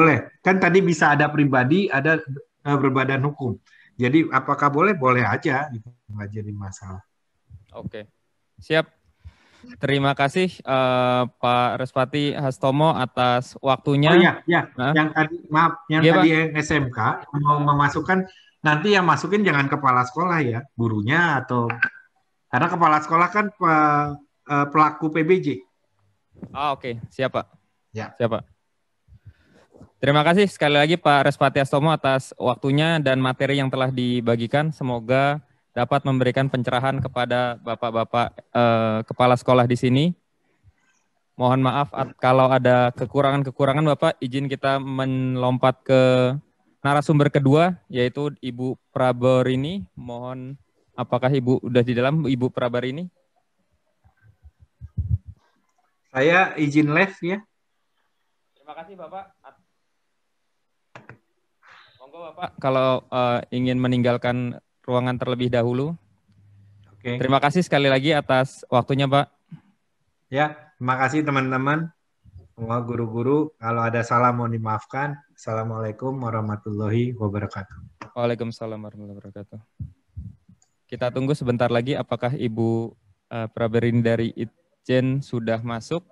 S1: Boleh. Kan tadi bisa ada pribadi, ada eh, berbadan hukum. Jadi apakah boleh? Boleh aja, gitu.
S2: nggak jadi masalah. Oke, siap. Terima kasih uh, Pak Respati Hastomo atas waktunya. Oh ya, ya. Nah. Yang tadi maaf, yang ya, tadi Pak. SMK mau memasukkan nanti yang masukin jangan kepala sekolah
S1: ya, gurunya atau karena kepala sekolah kan pe, e, pelaku PBJ.
S2: Ah oke, okay. siapa? Ya. Siapa? Terima kasih sekali lagi Pak Respati Astomo atas waktunya dan materi yang telah dibagikan. Semoga dapat memberikan pencerahan kepada bapak-bapak eh, kepala sekolah di sini. Mohon maaf kalau ada kekurangan-kekurangan Bapak, izin kita melompat ke narasumber kedua yaitu Ibu ini Mohon apakah Ibu sudah di dalam Ibu ini? Saya izin live ya. Terima kasih Bapak. Monggo Bapak kalau uh, ingin meninggalkan ruangan terlebih dahulu. Oke. Terima kasih sekali lagi atas waktunya Pak.
S1: Ya, terima kasih teman-teman. Semua guru-guru kalau ada salah mohon dimaafkan. Assalamualaikum warahmatullahi wabarakatuh.
S2: Waalaikumsalam warahmatullahi wabarakatuh. Kita tunggu sebentar lagi apakah Ibu uh, Praberin dari Itjen sudah masuk.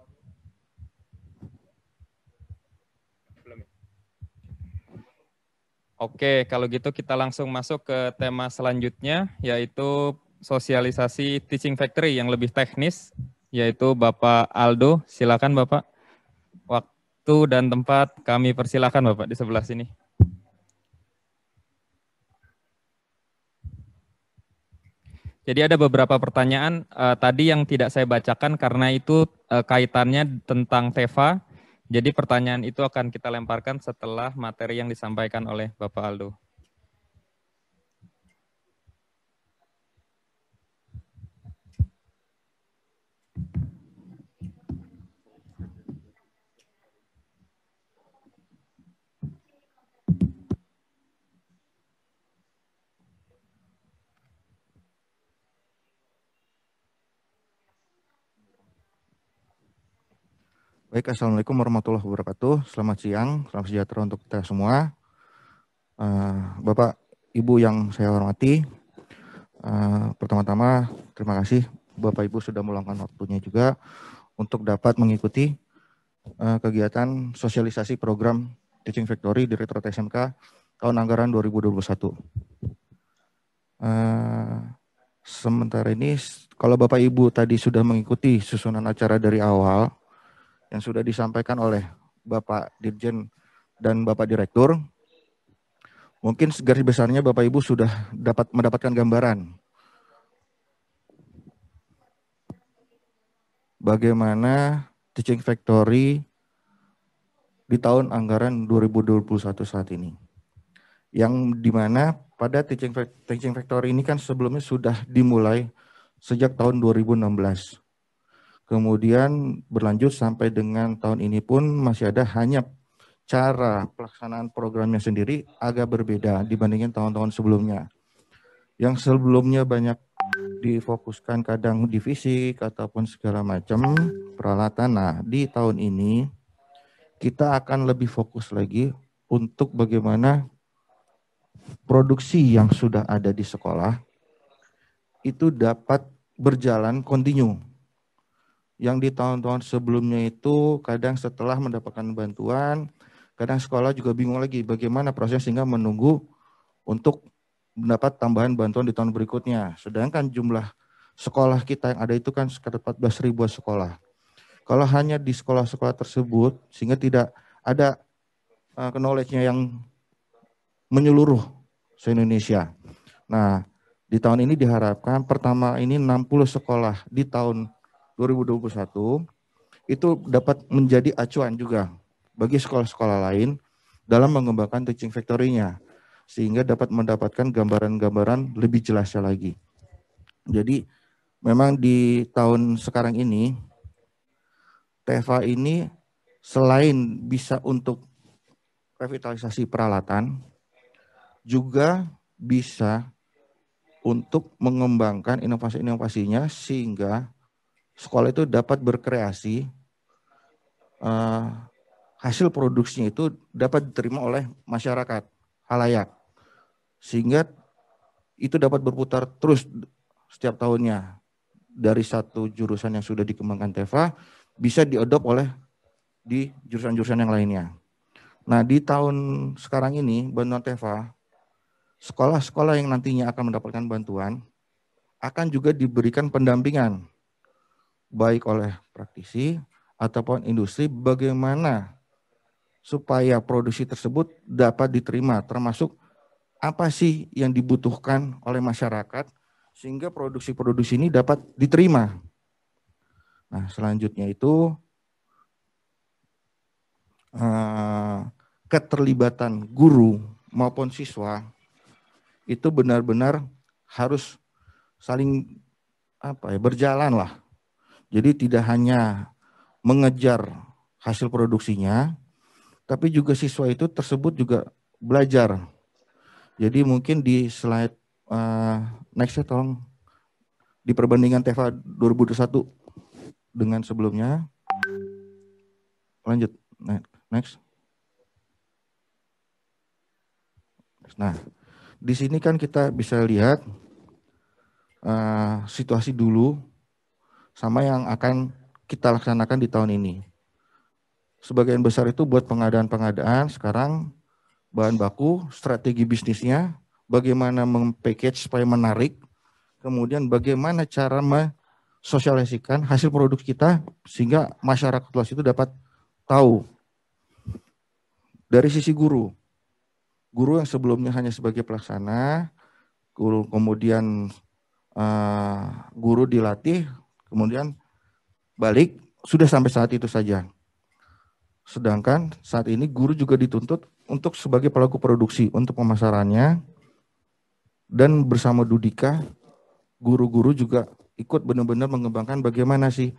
S2: Oke, kalau gitu kita langsung masuk ke tema selanjutnya, yaitu sosialisasi Teaching Factory yang lebih teknis, yaitu Bapak Aldo. Silakan Bapak. Waktu dan tempat kami persilahkan Bapak di sebelah sini. Jadi ada beberapa pertanyaan uh, tadi yang tidak saya bacakan karena itu uh, kaitannya tentang Teva. Jadi pertanyaan itu akan kita lemparkan setelah materi yang disampaikan oleh Bapak Aldo.
S3: Baik, Assalamualaikum warahmatullahi wabarakatuh. Selamat siang, selamat sejahtera untuk kita semua. Uh, Bapak, Ibu yang saya hormati, uh, pertama-tama terima kasih Bapak Ibu sudah meluangkan waktunya juga untuk dapat mengikuti uh, kegiatan sosialisasi program Teaching Factory di Retro SMK tahun anggaran 2021. Uh, sementara ini, kalau Bapak Ibu tadi sudah mengikuti susunan acara dari awal, yang sudah disampaikan oleh Bapak Dirjen dan Bapak Direktur. Mungkin garis besarnya Bapak Ibu sudah dapat mendapatkan gambaran bagaimana Teaching Factory di tahun anggaran 2021 saat ini. Yang dimana pada Teaching, Teaching Factory ini kan sebelumnya sudah dimulai sejak tahun 2016. Kemudian berlanjut sampai dengan tahun ini pun masih ada hanya cara pelaksanaan programnya sendiri agak berbeda dibandingkan tahun-tahun sebelumnya. Yang sebelumnya banyak difokuskan kadang divisi ataupun segala macam peralatan. Nah, di tahun ini kita akan lebih fokus lagi untuk bagaimana produksi yang sudah ada di sekolah itu dapat berjalan kontinu yang di tahun-tahun sebelumnya itu kadang setelah mendapatkan bantuan, kadang sekolah juga bingung lagi bagaimana proses sehingga menunggu untuk mendapat tambahan bantuan di tahun berikutnya. Sedangkan jumlah sekolah kita yang ada itu kan sekitar 14 ribu sekolah. Kalau hanya di sekolah-sekolah tersebut sehingga tidak ada uh, knowledge-nya yang menyeluruh se-Indonesia. Nah, di tahun ini diharapkan pertama ini 60 sekolah di tahun 2021 itu dapat menjadi acuan juga bagi sekolah-sekolah lain dalam mengembangkan teaching factory-nya sehingga dapat mendapatkan gambaran-gambaran lebih jelasnya lagi. Jadi memang di tahun sekarang ini TFA ini selain bisa untuk revitalisasi peralatan juga bisa untuk mengembangkan inovasi-inovasinya sehingga sekolah itu dapat berkreasi uh, hasil produksinya itu dapat diterima oleh masyarakat halayak sehingga itu dapat berputar terus setiap tahunnya dari satu jurusan yang sudah dikembangkan Teva bisa diadop oleh di jurusan-jurusan yang lainnya. Nah di tahun sekarang ini bantuan Teva sekolah-sekolah yang nantinya akan mendapatkan bantuan akan juga diberikan pendampingan baik oleh praktisi ataupun industri bagaimana supaya produksi tersebut dapat diterima termasuk apa sih yang dibutuhkan oleh masyarakat sehingga produksi-produksi ini dapat diterima. Nah, selanjutnya itu eh, keterlibatan guru maupun siswa itu benar-benar harus saling apa ya berjalan lah jadi tidak hanya mengejar hasil produksinya, tapi juga siswa itu tersebut juga belajar. Jadi mungkin di slide uh, eh, nextnya tolong di perbandingan TEFA 2021 dengan sebelumnya. Lanjut, nah, next. Nah, di sini kan kita bisa lihat uh, situasi dulu sama yang akan kita laksanakan di tahun ini. Sebagian besar itu buat pengadaan-pengadaan, sekarang bahan baku, strategi bisnisnya, bagaimana mempackage supaya menarik, kemudian bagaimana cara mensosialisasikan hasil produk kita sehingga masyarakat luas itu dapat tahu. Dari sisi guru, guru yang sebelumnya hanya sebagai pelaksana, guru kemudian uh, guru dilatih Kemudian balik sudah sampai saat itu saja. Sedangkan saat ini guru juga dituntut untuk sebagai pelaku produksi untuk pemasarannya dan bersama Dudika guru-guru juga ikut benar-benar mengembangkan bagaimana sih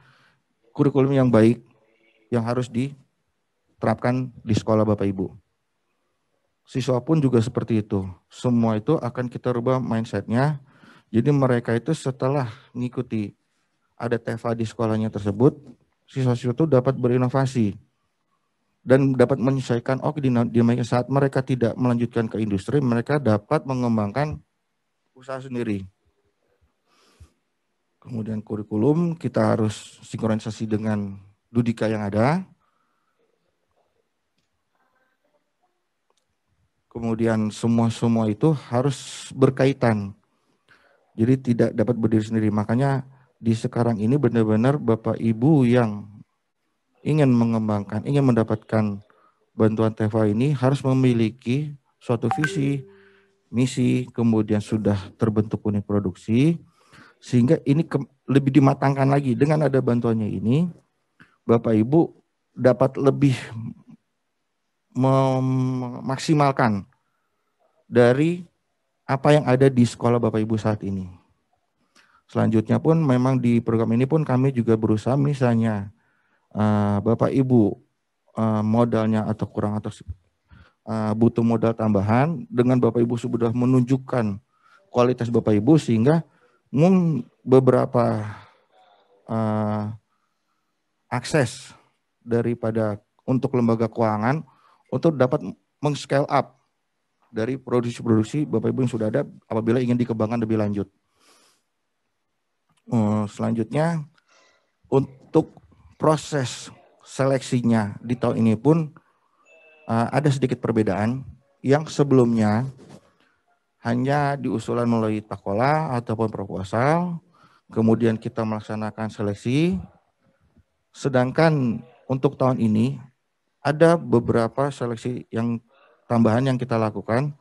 S3: kurikulum yang baik yang harus diterapkan di sekolah Bapak Ibu. Siswa pun juga seperti itu. Semua itu akan kita rubah mindsetnya. Jadi mereka itu setelah mengikuti ada TEFA di sekolahnya tersebut, siswa-siswa itu dapat berinovasi dan dapat menyesuaikan oh di saat mereka tidak melanjutkan ke industri, mereka dapat mengembangkan usaha sendiri. Kemudian kurikulum kita harus sinkronisasi dengan Dudika yang ada. Kemudian semua-semua itu harus berkaitan. Jadi tidak dapat berdiri sendiri. Makanya di sekarang ini benar-benar Bapak Ibu yang ingin mengembangkan, ingin mendapatkan bantuan TEFA ini harus memiliki suatu visi, misi, kemudian sudah terbentuk unit produksi, sehingga ini ke, lebih dimatangkan lagi dengan ada bantuannya ini, Bapak Ibu dapat lebih memaksimalkan dari apa yang ada di sekolah Bapak Ibu saat ini. Selanjutnya pun memang di program ini pun kami juga berusaha misalnya uh, Bapak Ibu uh, modalnya atau kurang atau uh, butuh modal tambahan dengan Bapak Ibu sudah menunjukkan kualitas Bapak Ibu sehingga mung beberapa uh, akses daripada untuk lembaga keuangan untuk dapat meng-scale up dari produksi-produksi Bapak Ibu yang sudah ada apabila ingin dikembangkan lebih lanjut. Eh, selanjutnya untuk proses seleksinya di tahun ini pun eh, ada sedikit perbedaan yang sebelumnya hanya diusulan melalui takola ataupun proposal, kemudian kita melaksanakan seleksi. Sedangkan untuk tahun ini ada beberapa seleksi yang tambahan yang kita lakukan.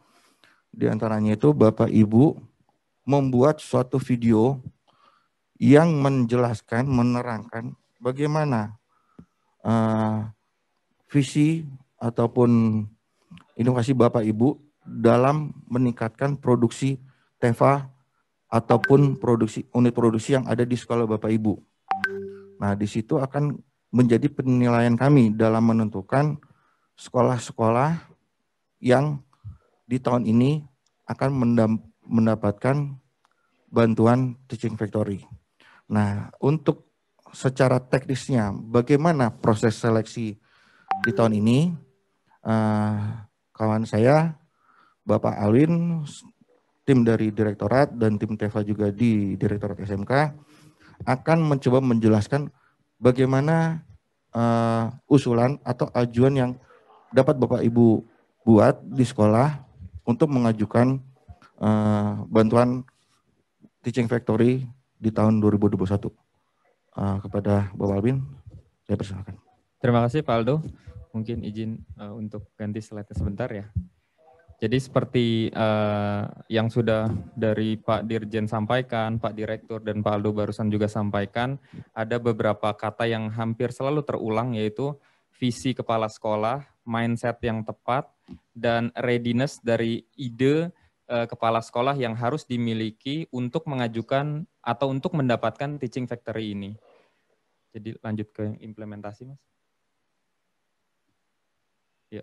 S3: Di antaranya itu Bapak Ibu membuat suatu video yang menjelaskan, menerangkan bagaimana uh, visi ataupun inovasi Bapak Ibu dalam meningkatkan produksi Teva ataupun produksi unit produksi yang ada di sekolah Bapak Ibu. Nah, di situ akan menjadi penilaian kami dalam menentukan sekolah-sekolah yang di tahun ini akan mendapatkan bantuan teaching factory. Nah, untuk secara teknisnya, bagaimana proses seleksi di tahun ini? Uh, kawan saya, Bapak Alwin, tim dari direktorat dan tim Teva juga di direktorat SMK akan mencoba menjelaskan bagaimana uh, usulan atau ajuan yang dapat Bapak Ibu buat di sekolah untuk mengajukan uh, bantuan teaching factory di tahun 2021. Uh, ah, kepada Bapak Alvin, saya persilakan. Terima
S2: kasih Pak Aldo. Mungkin izin uh, untuk ganti slide sebentar ya. Jadi seperti uh, yang sudah dari Pak Dirjen sampaikan, Pak Direktur dan Pak Aldo barusan juga sampaikan, ada beberapa kata yang hampir selalu terulang yaitu visi kepala sekolah, mindset yang tepat, dan readiness dari ide Eh, kepala sekolah yang harus dimiliki untuk mengajukan atau untuk mendapatkan teaching factory ini. Jadi lanjut ke implementasi, Mas. Ya.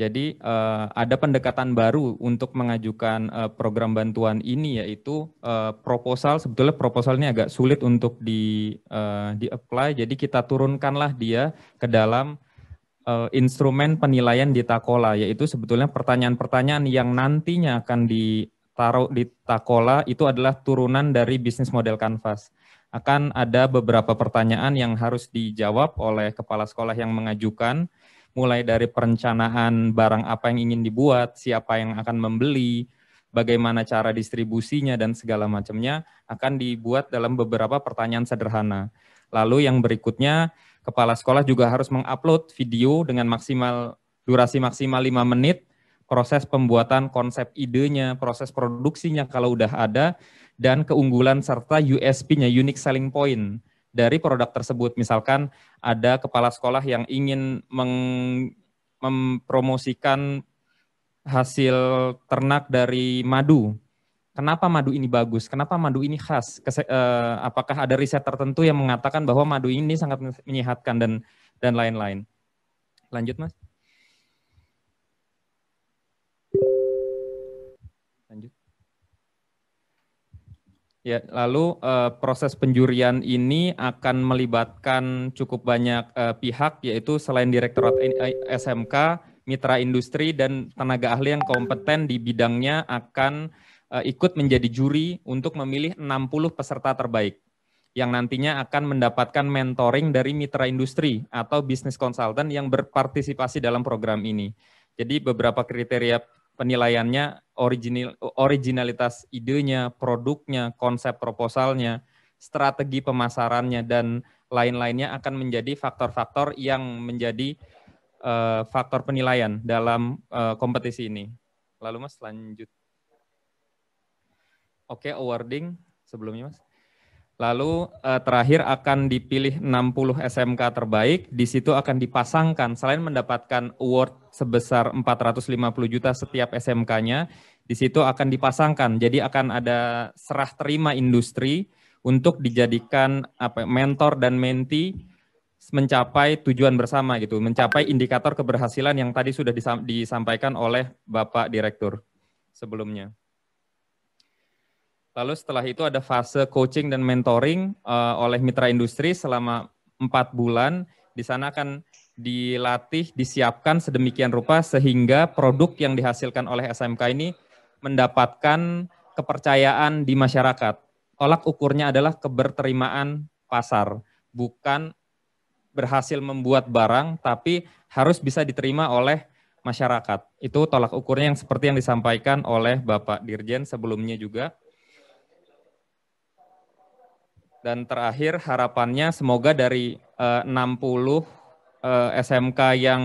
S2: Jadi uh, ada pendekatan baru untuk mengajukan uh, program bantuan ini yaitu uh, proposal. Sebetulnya proposal ini agak sulit untuk di uh, di apply. Jadi kita turunkanlah dia ke dalam uh, instrumen penilaian di Takola, yaitu sebetulnya pertanyaan-pertanyaan yang nantinya akan ditaruh di Takola itu adalah turunan dari bisnis model kanvas. Akan ada beberapa pertanyaan yang harus dijawab oleh kepala sekolah yang mengajukan, mulai dari perencanaan barang apa yang ingin dibuat, siapa yang akan membeli, bagaimana cara distribusinya, dan segala macamnya akan dibuat dalam beberapa pertanyaan sederhana. Lalu yang berikutnya Kepala sekolah juga harus mengupload video dengan maksimal durasi maksimal 5 menit, proses pembuatan konsep idenya, proses produksinya kalau udah ada, dan keunggulan serta USP-nya, unique selling point dari produk tersebut. Misalkan ada kepala sekolah yang ingin meng, mempromosikan hasil ternak dari madu, kenapa madu ini bagus, kenapa madu ini khas, Kese, uh, apakah ada riset tertentu yang mengatakan bahwa madu ini sangat menyehatkan dan dan lain-lain. Lanjut mas. Lanjut. Ya, lalu uh, proses penjurian ini akan melibatkan cukup banyak uh, pihak, yaitu selain Direktorat SMK, mitra industri dan tenaga ahli yang kompeten di bidangnya akan Eh, ikut menjadi juri untuk memilih 60 peserta terbaik yang nantinya akan mendapatkan mentoring dari mitra industri atau bisnis konsultan yang berpartisipasi dalam program ini. Jadi beberapa kriteria penilaiannya original, originalitas idenya, produknya, konsep proposalnya, strategi pemasarannya dan lain-lainnya akan menjadi faktor-faktor yang menjadi uh, faktor penilaian dalam uh, kompetisi ini. Lalu Mas lanjut Oke, okay, awarding sebelumnya Mas. Lalu uh, terakhir akan dipilih 60 SMK terbaik, di situ akan dipasangkan selain mendapatkan award sebesar 450 juta setiap SMK-nya, di situ akan dipasangkan. Jadi akan ada serah terima industri untuk dijadikan apa mentor dan menti mencapai tujuan bersama gitu, mencapai indikator keberhasilan yang tadi sudah disampaikan oleh Bapak Direktur sebelumnya. Lalu setelah itu ada fase coaching dan mentoring uh, oleh mitra industri selama empat bulan. Di sana akan dilatih, disiapkan sedemikian rupa sehingga produk yang dihasilkan oleh SMK ini mendapatkan kepercayaan di masyarakat. Olak ukurnya adalah keberterimaan pasar, bukan berhasil membuat barang, tapi harus bisa diterima oleh masyarakat. Itu tolak ukurnya yang seperti yang disampaikan oleh Bapak Dirjen sebelumnya juga dan terakhir harapannya semoga dari uh, 60 uh, SMK yang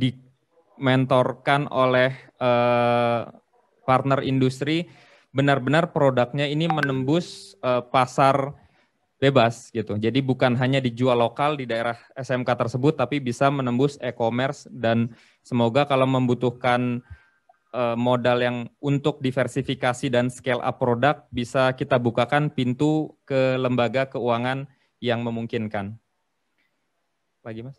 S2: dimentorkan oleh uh, partner industri benar-benar produknya ini menembus uh, pasar bebas gitu. Jadi bukan hanya dijual lokal di daerah SMK tersebut tapi bisa menembus e-commerce dan semoga kalau membutuhkan uh, modal yang untuk diversifikasi dan scale up produk bisa kita bukakan pintu ke lembaga keuangan yang memungkinkan. Lagi mas?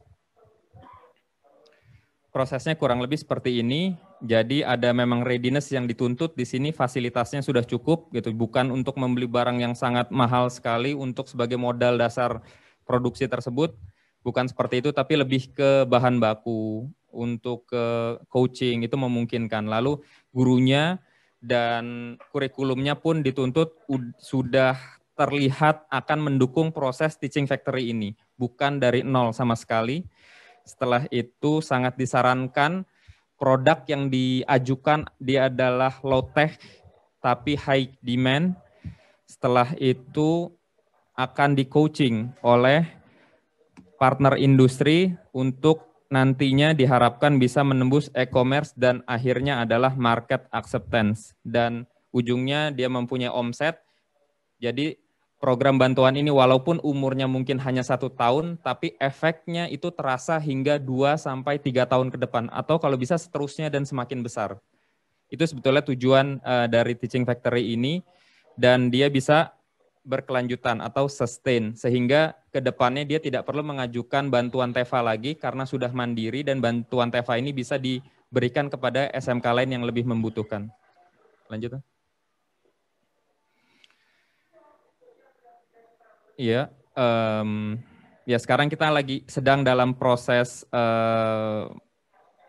S2: Prosesnya kurang lebih seperti ini. Jadi ada memang readiness yang dituntut di sini fasilitasnya sudah cukup gitu, bukan untuk membeli barang yang sangat mahal sekali untuk sebagai modal dasar produksi tersebut, bukan seperti itu tapi lebih ke bahan baku untuk ke coaching itu memungkinkan. Lalu gurunya dan kurikulumnya pun dituntut sudah terlihat akan mendukung proses teaching factory ini, bukan dari nol sama sekali. Setelah itu sangat disarankan produk yang diajukan dia adalah low tech tapi high demand. Setelah itu akan di coaching oleh partner industri untuk nantinya diharapkan bisa menembus e-commerce dan akhirnya adalah market acceptance dan ujungnya dia mempunyai omset. Jadi program bantuan ini walaupun umurnya mungkin hanya satu tahun, tapi efeknya itu terasa hingga 2 sampai tiga tahun ke depan atau kalau bisa seterusnya dan semakin besar. Itu sebetulnya tujuan eh, dari Teaching Factory ini dan dia bisa berkelanjutan atau sustain sehingga kedepannya dia tidak perlu mengajukan bantuan TEFA lagi karena sudah mandiri dan bantuan TEFA ini bisa diberikan kepada SMK lain yang lebih membutuhkan. Lanjut. Iya, um, ya sekarang kita lagi sedang dalam proses uh,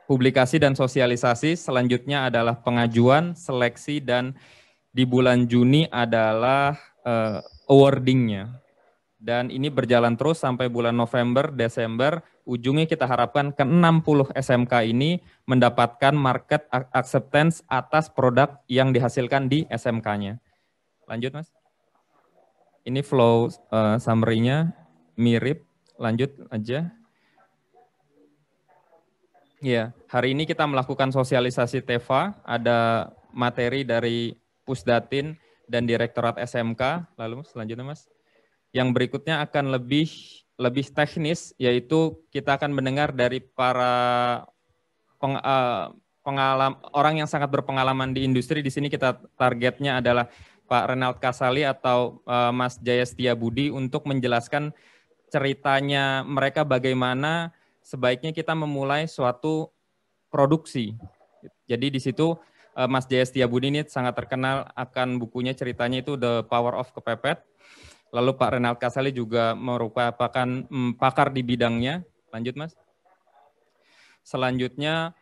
S2: publikasi dan sosialisasi. Selanjutnya adalah pengajuan, seleksi dan di bulan Juni adalah uh, awardingnya. Dan ini berjalan terus sampai bulan November, Desember. Ujungnya kita harapkan ke-60 SMK ini mendapatkan market acceptance atas produk yang dihasilkan di SMK-nya. Lanjut, Mas. Ini flow uh, summary-nya mirip. Lanjut aja. Ya, hari ini kita melakukan sosialisasi TEFA. Ada materi dari Pusdatin dan Direktorat SMK. Lalu selanjutnya Mas, yang berikutnya akan lebih lebih teknis yaitu kita akan mendengar dari para peng, uh, pengalam orang yang sangat berpengalaman di industri. Di sini kita targetnya adalah Pak Renald Kasali atau uh, Mas Jaya Setia Budi untuk menjelaskan ceritanya mereka bagaimana sebaiknya kita memulai suatu produksi. Jadi di situ Eh, Mas Jaya Setiabudi ini sangat terkenal akan bukunya ceritanya itu The Power of Kepepet. Lalu Pak Renald Kasali juga merupakan hmm, pakar di bidangnya. Lanjut Mas. Selanjutnya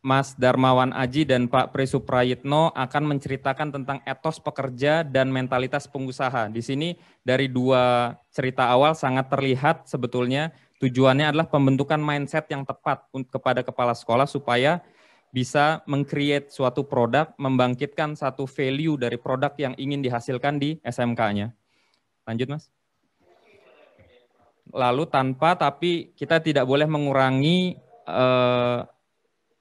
S2: Mas Darmawan Aji dan Pak Presu Prayitno akan menceritakan tentang etos pekerja dan mentalitas pengusaha. Di sini dari dua cerita awal sangat terlihat sebetulnya tujuannya adalah pembentukan mindset yang tepat kepada kepala sekolah supaya bisa mengcreate suatu produk, membangkitkan satu value dari produk yang ingin dihasilkan di SMK-nya. Lanjut, Mas. Lalu tanpa tapi kita tidak boleh mengurangi uh,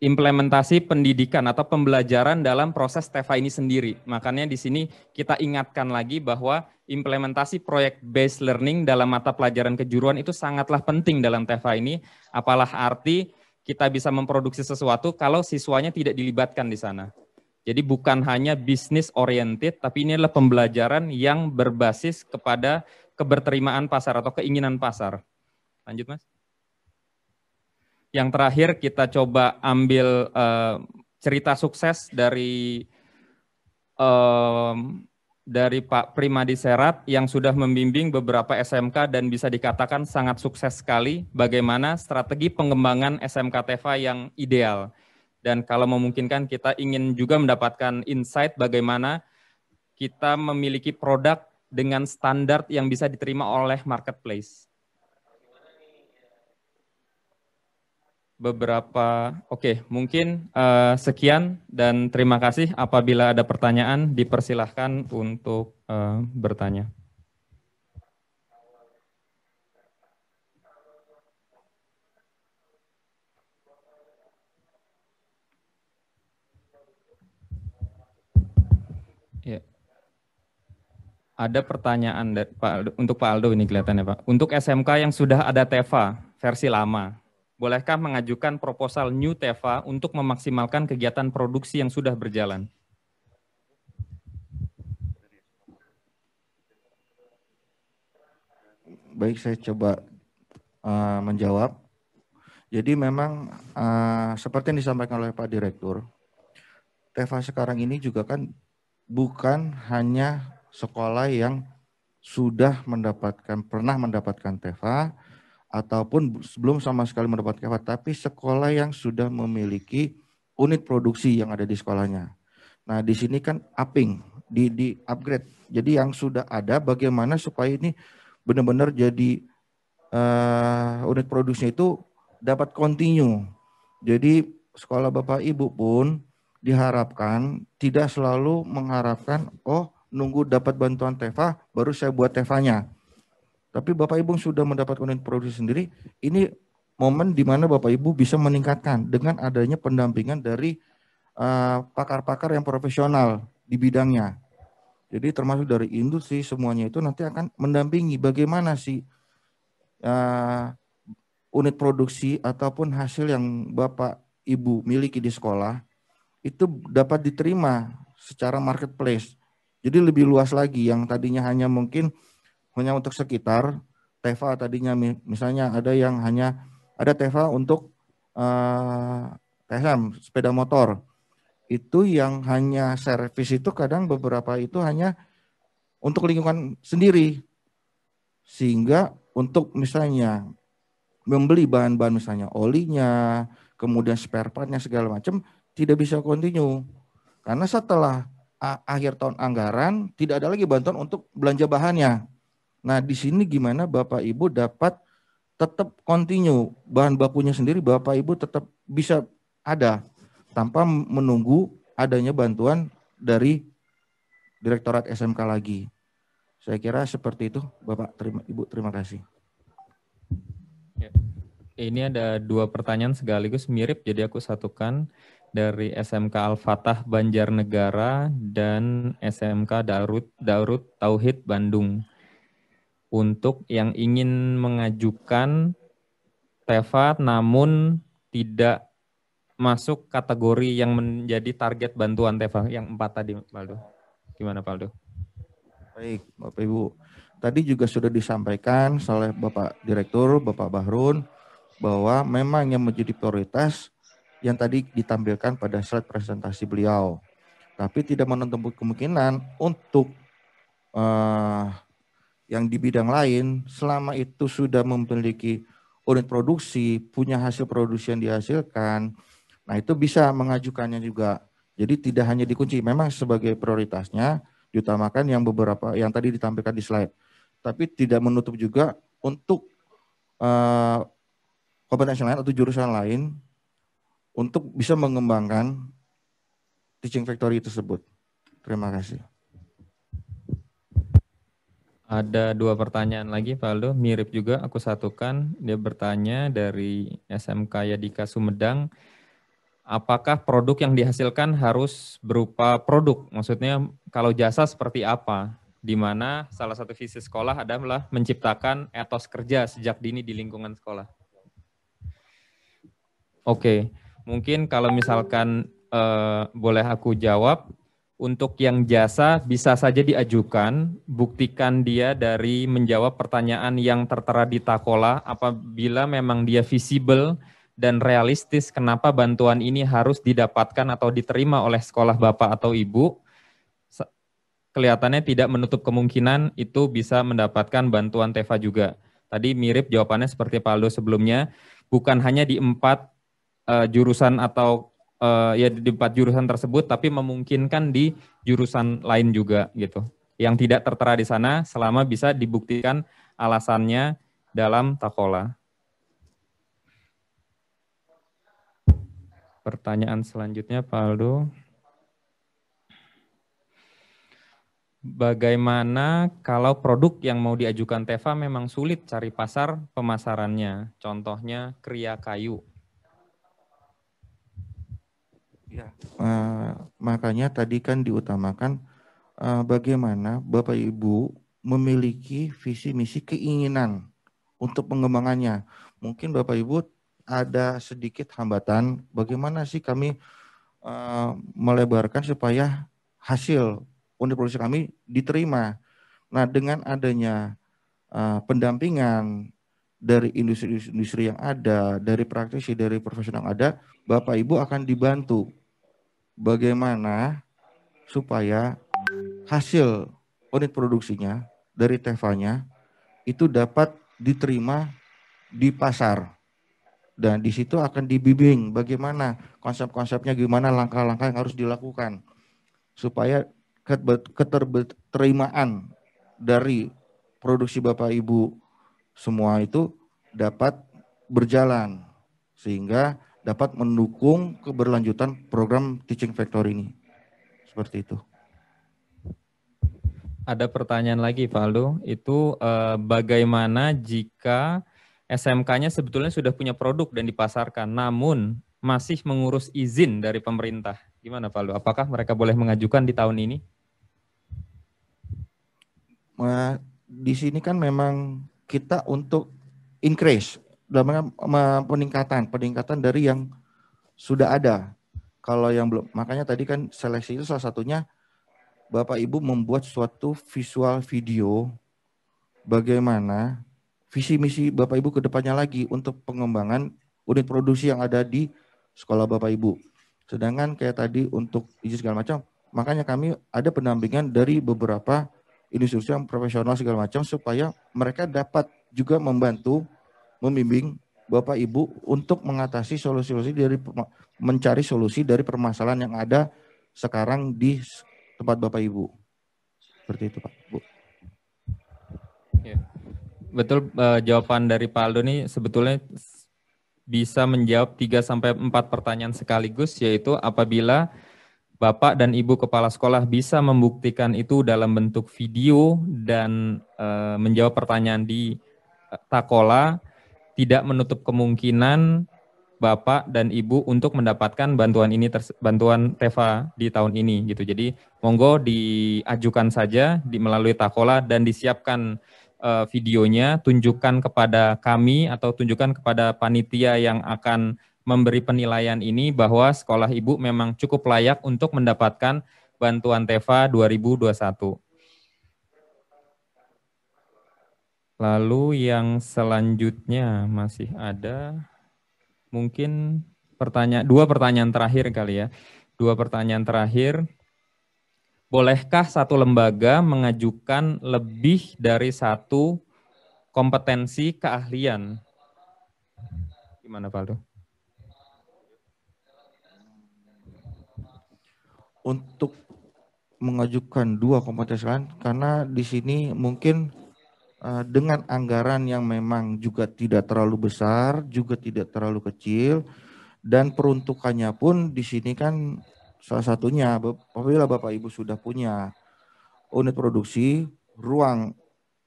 S2: implementasi pendidikan atau pembelajaran dalam proses TEFA ini sendiri. Makanya di sini kita ingatkan lagi bahwa implementasi proyek based learning dalam mata pelajaran kejuruan itu sangatlah penting dalam TEFA ini. Apalah arti kita bisa memproduksi sesuatu kalau siswanya tidak dilibatkan di sana. Jadi bukan hanya bisnis oriented, tapi ini adalah pembelajaran yang berbasis kepada keberterimaan pasar atau keinginan pasar. Lanjut mas. Yang terakhir kita coba ambil uh, cerita sukses dari uh, dari Pak Primadi Serat yang sudah membimbing beberapa SMK dan bisa dikatakan sangat sukses sekali bagaimana strategi pengembangan SMK TEFA yang ideal. Dan kalau memungkinkan kita ingin juga mendapatkan insight bagaimana kita memiliki produk dengan standar yang bisa diterima oleh marketplace. beberapa oke okay, mungkin uh, sekian dan terima kasih apabila ada pertanyaan dipersilahkan untuk uh, bertanya ya. ada pertanyaan Pak, untuk Pak Aldo ini kelihatannya Pak untuk SMK yang sudah ada TEFA versi lama bolehkah mengajukan proposal New Teva untuk memaksimalkan kegiatan produksi yang sudah berjalan?
S3: Baik, saya coba uh, menjawab. Jadi memang uh, seperti yang disampaikan oleh Pak Direktur, Teva sekarang ini juga kan bukan hanya sekolah yang sudah mendapatkan pernah mendapatkan Tefa ataupun sebelum sama sekali mendapat manfaat tapi sekolah yang sudah memiliki unit produksi yang ada di sekolahnya. Nah, di sini kan upping, di di upgrade. Jadi yang sudah ada bagaimana supaya ini benar-benar jadi uh, unit produksinya itu dapat continue. Jadi sekolah Bapak Ibu pun diharapkan tidak selalu mengharapkan oh nunggu dapat bantuan TEFA baru saya buat TEFA-nya tapi Bapak Ibu sudah mendapat unit produksi sendiri, ini momen di mana Bapak Ibu bisa meningkatkan dengan adanya pendampingan dari eh, pakar-pakar uh, yang profesional di bidangnya. Jadi termasuk dari industri semuanya itu nanti akan mendampingi bagaimana sih eh, uh, unit produksi ataupun hasil yang Bapak Ibu miliki di sekolah itu dapat diterima secara marketplace. Jadi lebih luas lagi yang tadinya hanya mungkin hanya untuk sekitar teva tadinya misalnya ada yang hanya ada teva untuk uh, eh, TSM sepeda motor itu yang hanya servis itu kadang beberapa itu hanya untuk lingkungan sendiri sehingga untuk misalnya membeli bahan-bahan misalnya olinya kemudian spare partnya segala macam tidak bisa continue karena setelah akhir tahun anggaran tidak ada lagi bantuan untuk belanja bahannya Nah, di sini gimana Bapak Ibu dapat tetap continue bahan bakunya sendiri Bapak Ibu tetap bisa ada tanpa menunggu adanya bantuan dari Direktorat SMK lagi. Saya kira seperti itu Bapak terima Ibu terima kasih.
S2: Ya. Ini ada dua pertanyaan sekaligus mirip jadi aku satukan dari SMK Al-Fatah Banjarnegara dan SMK Darut Darut Tauhid Bandung untuk yang ingin mengajukan Teva namun tidak masuk kategori yang menjadi target bantuan Teva yang empat tadi Paldo. Gimana Paldo?
S3: Baik Bapak Ibu, tadi juga sudah disampaikan oleh Bapak Direktur, Bapak Bahrun bahwa memang yang menjadi prioritas yang tadi ditampilkan pada slide presentasi beliau. Tapi tidak menutup kemungkinan untuk uh, yang di bidang lain selama itu sudah memiliki unit produksi, punya hasil produksi yang dihasilkan, nah itu bisa mengajukannya juga. Jadi tidak hanya dikunci, memang sebagai prioritasnya diutamakan yang beberapa yang tadi ditampilkan di slide, tapi tidak menutup juga untuk uh, kompetensi lain atau jurusan lain untuk bisa mengembangkan teaching factory tersebut. Terima kasih.
S2: Ada dua pertanyaan lagi Pak Aldo, mirip juga aku satukan. Dia bertanya dari SMK Yadika Sumedang, apakah produk yang dihasilkan harus berupa produk? Maksudnya kalau jasa seperti apa? Di mana salah satu visi sekolah adalah menciptakan etos kerja sejak dini di lingkungan sekolah. Oke, mungkin kalau misalkan eh, boleh aku jawab, untuk yang jasa bisa saja diajukan, buktikan dia dari menjawab pertanyaan yang tertera di takola apabila memang dia visible dan realistis kenapa bantuan ini harus didapatkan atau diterima oleh sekolah bapak atau ibu. Kelihatannya tidak menutup kemungkinan itu bisa mendapatkan bantuan TEFA juga. Tadi mirip jawabannya seperti Paldo sebelumnya, bukan hanya di empat uh, jurusan atau uh, ya di empat jurusan tersebut tapi memungkinkan di jurusan lain juga gitu yang tidak tertera di sana selama bisa dibuktikan alasannya dalam takola. Pertanyaan selanjutnya Pak Aldo. Bagaimana kalau produk yang mau diajukan Teva memang sulit cari pasar pemasarannya? Contohnya kria kayu.
S3: Ya, uh, makanya tadi kan diutamakan uh, bagaimana Bapak Ibu memiliki visi misi keinginan untuk pengembangannya. Mungkin Bapak Ibu ada sedikit hambatan bagaimana sih kami uh, melebarkan supaya hasil universitas kami diterima. Nah, dengan adanya uh, pendampingan dari industri-industri yang ada, dari praktisi, dari profesional yang ada, Bapak Ibu akan dibantu bagaimana supaya hasil unit produksinya dari Tevanya itu dapat diterima di pasar. Dan di situ akan dibimbing bagaimana konsep-konsepnya, gimana langkah-langkah yang harus dilakukan supaya keterimaan dari produksi Bapak Ibu semua itu dapat berjalan sehingga dapat mendukung keberlanjutan program Teaching Factory ini. Seperti itu.
S2: Ada pertanyaan lagi, Pak Aldo. Itu eh, bagaimana jika SMK-nya sebetulnya sudah punya produk dan dipasarkan, namun masih mengurus izin dari pemerintah? Gimana, Pak Aldo? Apakah mereka boleh mengajukan di tahun ini?
S3: Nah, di sini kan memang kita untuk increase dalam peningkatan peningkatan dari yang sudah ada kalau yang belum makanya tadi kan seleksi itu salah satunya bapak ibu membuat suatu visual video bagaimana visi misi bapak ibu ke depannya lagi untuk pengembangan unit produksi yang ada di sekolah bapak ibu sedangkan kayak tadi untuk izin segala macam makanya kami ada pendampingan dari beberapa industri yang profesional segala macam supaya mereka dapat juga membantu membimbing Bapak Ibu untuk mengatasi solusi-solusi dari mencari solusi dari permasalahan yang ada sekarang di tempat Bapak Ibu. Seperti itu Pak Bu.
S2: Ya. Betul uh, jawaban dari Pak Aldo ini sebetulnya bisa menjawab 3 sampai 4 pertanyaan sekaligus yaitu apabila Bapak dan Ibu kepala sekolah bisa membuktikan itu dalam bentuk video dan e, menjawab pertanyaan di eh, Takola tidak menutup kemungkinan Bapak dan Ibu untuk mendapatkan bantuan ini bantuan Teva di tahun ini gitu. Jadi monggo diajukan saja di melalui Takola dan disiapkan uh, videonya, tunjukkan kepada kami atau tunjukkan kepada panitia yang akan memberi penilaian ini bahwa sekolah Ibu memang cukup layak untuk mendapatkan bantuan Teva 2021. Lalu yang selanjutnya masih ada mungkin pertanyaan dua pertanyaan terakhir kali ya. Dua pertanyaan terakhir. Bolehkah satu lembaga mengajukan lebih dari satu kompetensi keahlian?
S3: Gimana Valdo? Untuk mengajukan dua kompetensi lain karena di sini mungkin Eh, dengan anggaran yang memang juga tidak terlalu besar, juga tidak terlalu kecil, dan peruntukannya pun di sini kan salah satunya apabila Bapak Ibu sudah punya unit produksi, ruang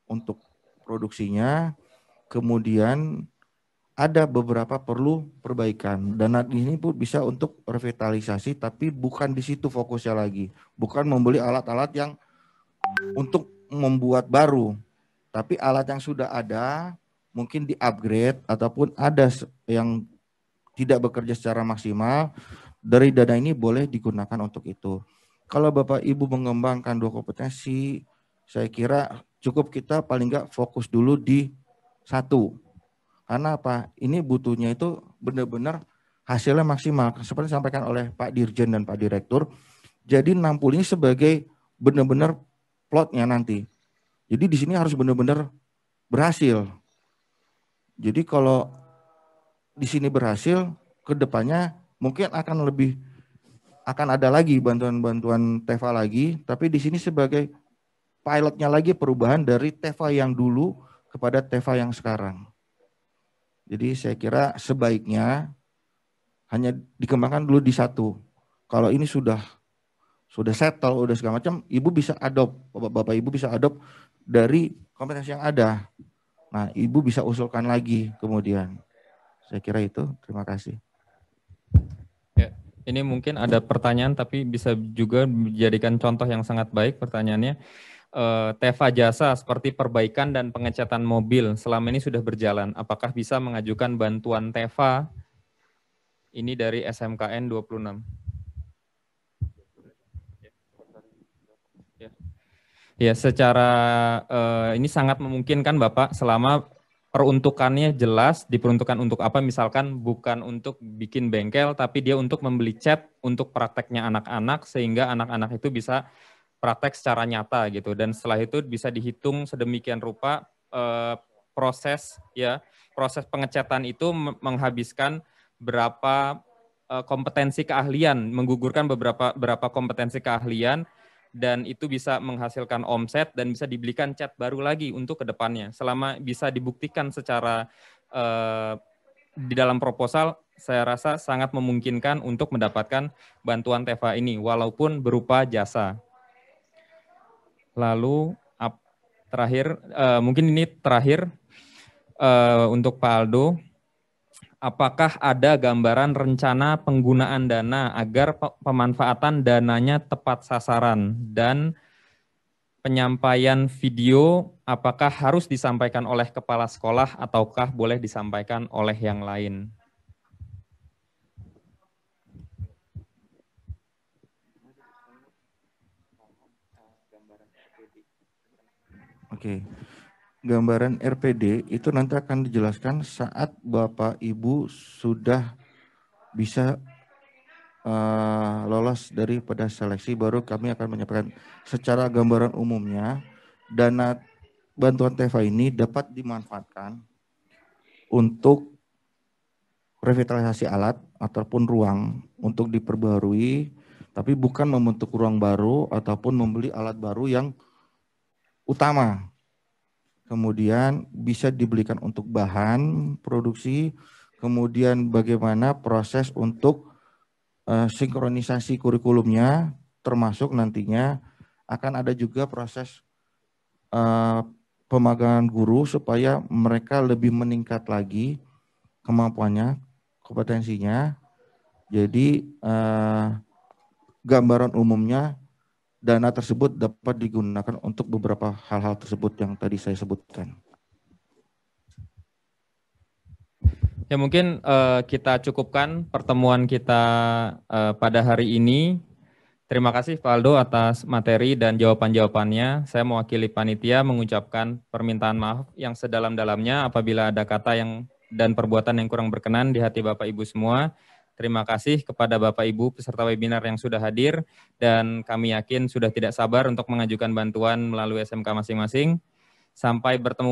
S3: untuk produksinya, kemudian ada beberapa perlu perbaikan. Dana ini pun bisa untuk revitalisasi, tapi bukan di situ fokusnya lagi, bukan membeli alat-alat yang untuk membuat baru, tapi alat yang sudah ada mungkin di-upgrade ataupun ada yang tidak bekerja secara maksimal, dari dana ini boleh digunakan untuk itu. Kalau Bapak Ibu mengembangkan dua kompetensi, saya kira cukup kita paling nggak fokus dulu di satu. Karena apa? Ini butuhnya itu benar-benar hasilnya maksimal. Seperti disampaikan oleh Pak Dirjen dan Pak Direktur. Jadi 60 ini sebagai benar-benar plotnya nanti. Jadi di sini harus benar-benar berhasil. Jadi kalau di sini berhasil, kedepannya mungkin akan lebih akan ada lagi bantuan-bantuan Teva lagi, tapi di sini sebagai pilotnya lagi perubahan dari Teva yang dulu kepada Teva yang sekarang. Jadi saya kira sebaiknya hanya dikembangkan dulu di satu. Kalau ini sudah sudah settle, sudah segala macam, ibu bisa adopt, bapak-bapak ibu bisa adopt dari kompetensi yang ada. Nah, ibu bisa usulkan lagi kemudian. Saya kira itu. Terima kasih.
S2: Ya, ini mungkin ada pertanyaan, tapi bisa juga dijadikan contoh yang sangat baik pertanyaannya. Uh, Teva jasa seperti perbaikan dan pengecatan mobil selama ini sudah berjalan. Apakah bisa mengajukan bantuan Teva? Ini dari SMKN 26. Ya, secara uh, ini sangat memungkinkan Bapak selama peruntukannya jelas diperuntukkan untuk apa misalkan bukan untuk bikin bengkel tapi dia untuk membeli cat untuk prakteknya anak-anak sehingga anak-anak itu bisa praktek secara nyata gitu dan setelah itu bisa dihitung sedemikian rupa uh, proses ya proses pengecatan itu menghabiskan berapa uh, kompetensi keahlian menggugurkan beberapa berapa kompetensi keahlian dan itu bisa menghasilkan omset dan bisa dibelikan cat baru lagi untuk kedepannya selama bisa dibuktikan secara eh, di dalam proposal saya rasa sangat memungkinkan untuk mendapatkan bantuan TEFA ini walaupun berupa jasa lalu terakhir eh, mungkin ini terakhir eh, untuk Pak Aldo apakah ada gambaran rencana penggunaan dana agar pemanfaatan dananya tepat sasaran dan penyampaian video apakah harus disampaikan oleh kepala sekolah ataukah boleh disampaikan oleh yang lain?
S3: Oke. Okay gambaran RPD itu nanti akan dijelaskan saat Bapak Ibu sudah bisa uh, lolos daripada seleksi baru kami akan menyampaikan secara gambaran umumnya dana bantuan TEFA ini dapat dimanfaatkan untuk revitalisasi alat ataupun ruang untuk diperbarui tapi bukan membentuk ruang baru ataupun membeli alat baru yang utama kemudian bisa dibelikan untuk bahan produksi, kemudian bagaimana proses untuk uh, sinkronisasi kurikulumnya, termasuk nantinya akan ada juga proses uh, pemagangan guru supaya mereka lebih meningkat lagi kemampuannya, kompetensinya. Jadi uh, gambaran umumnya dana tersebut dapat digunakan untuk beberapa hal-hal tersebut yang tadi saya sebutkan.
S2: Ya mungkin uh, kita cukupkan pertemuan kita uh, pada hari ini. Terima kasih Valdo atas materi dan jawaban-jawabannya. Saya mewakili panitia mengucapkan permintaan maaf yang sedalam-dalamnya apabila ada kata yang dan perbuatan yang kurang berkenan di hati Bapak Ibu semua. Terima kasih kepada Bapak Ibu peserta webinar yang sudah hadir dan kami yakin sudah tidak sabar untuk mengajukan bantuan melalui SMK masing-masing. Sampai bertemu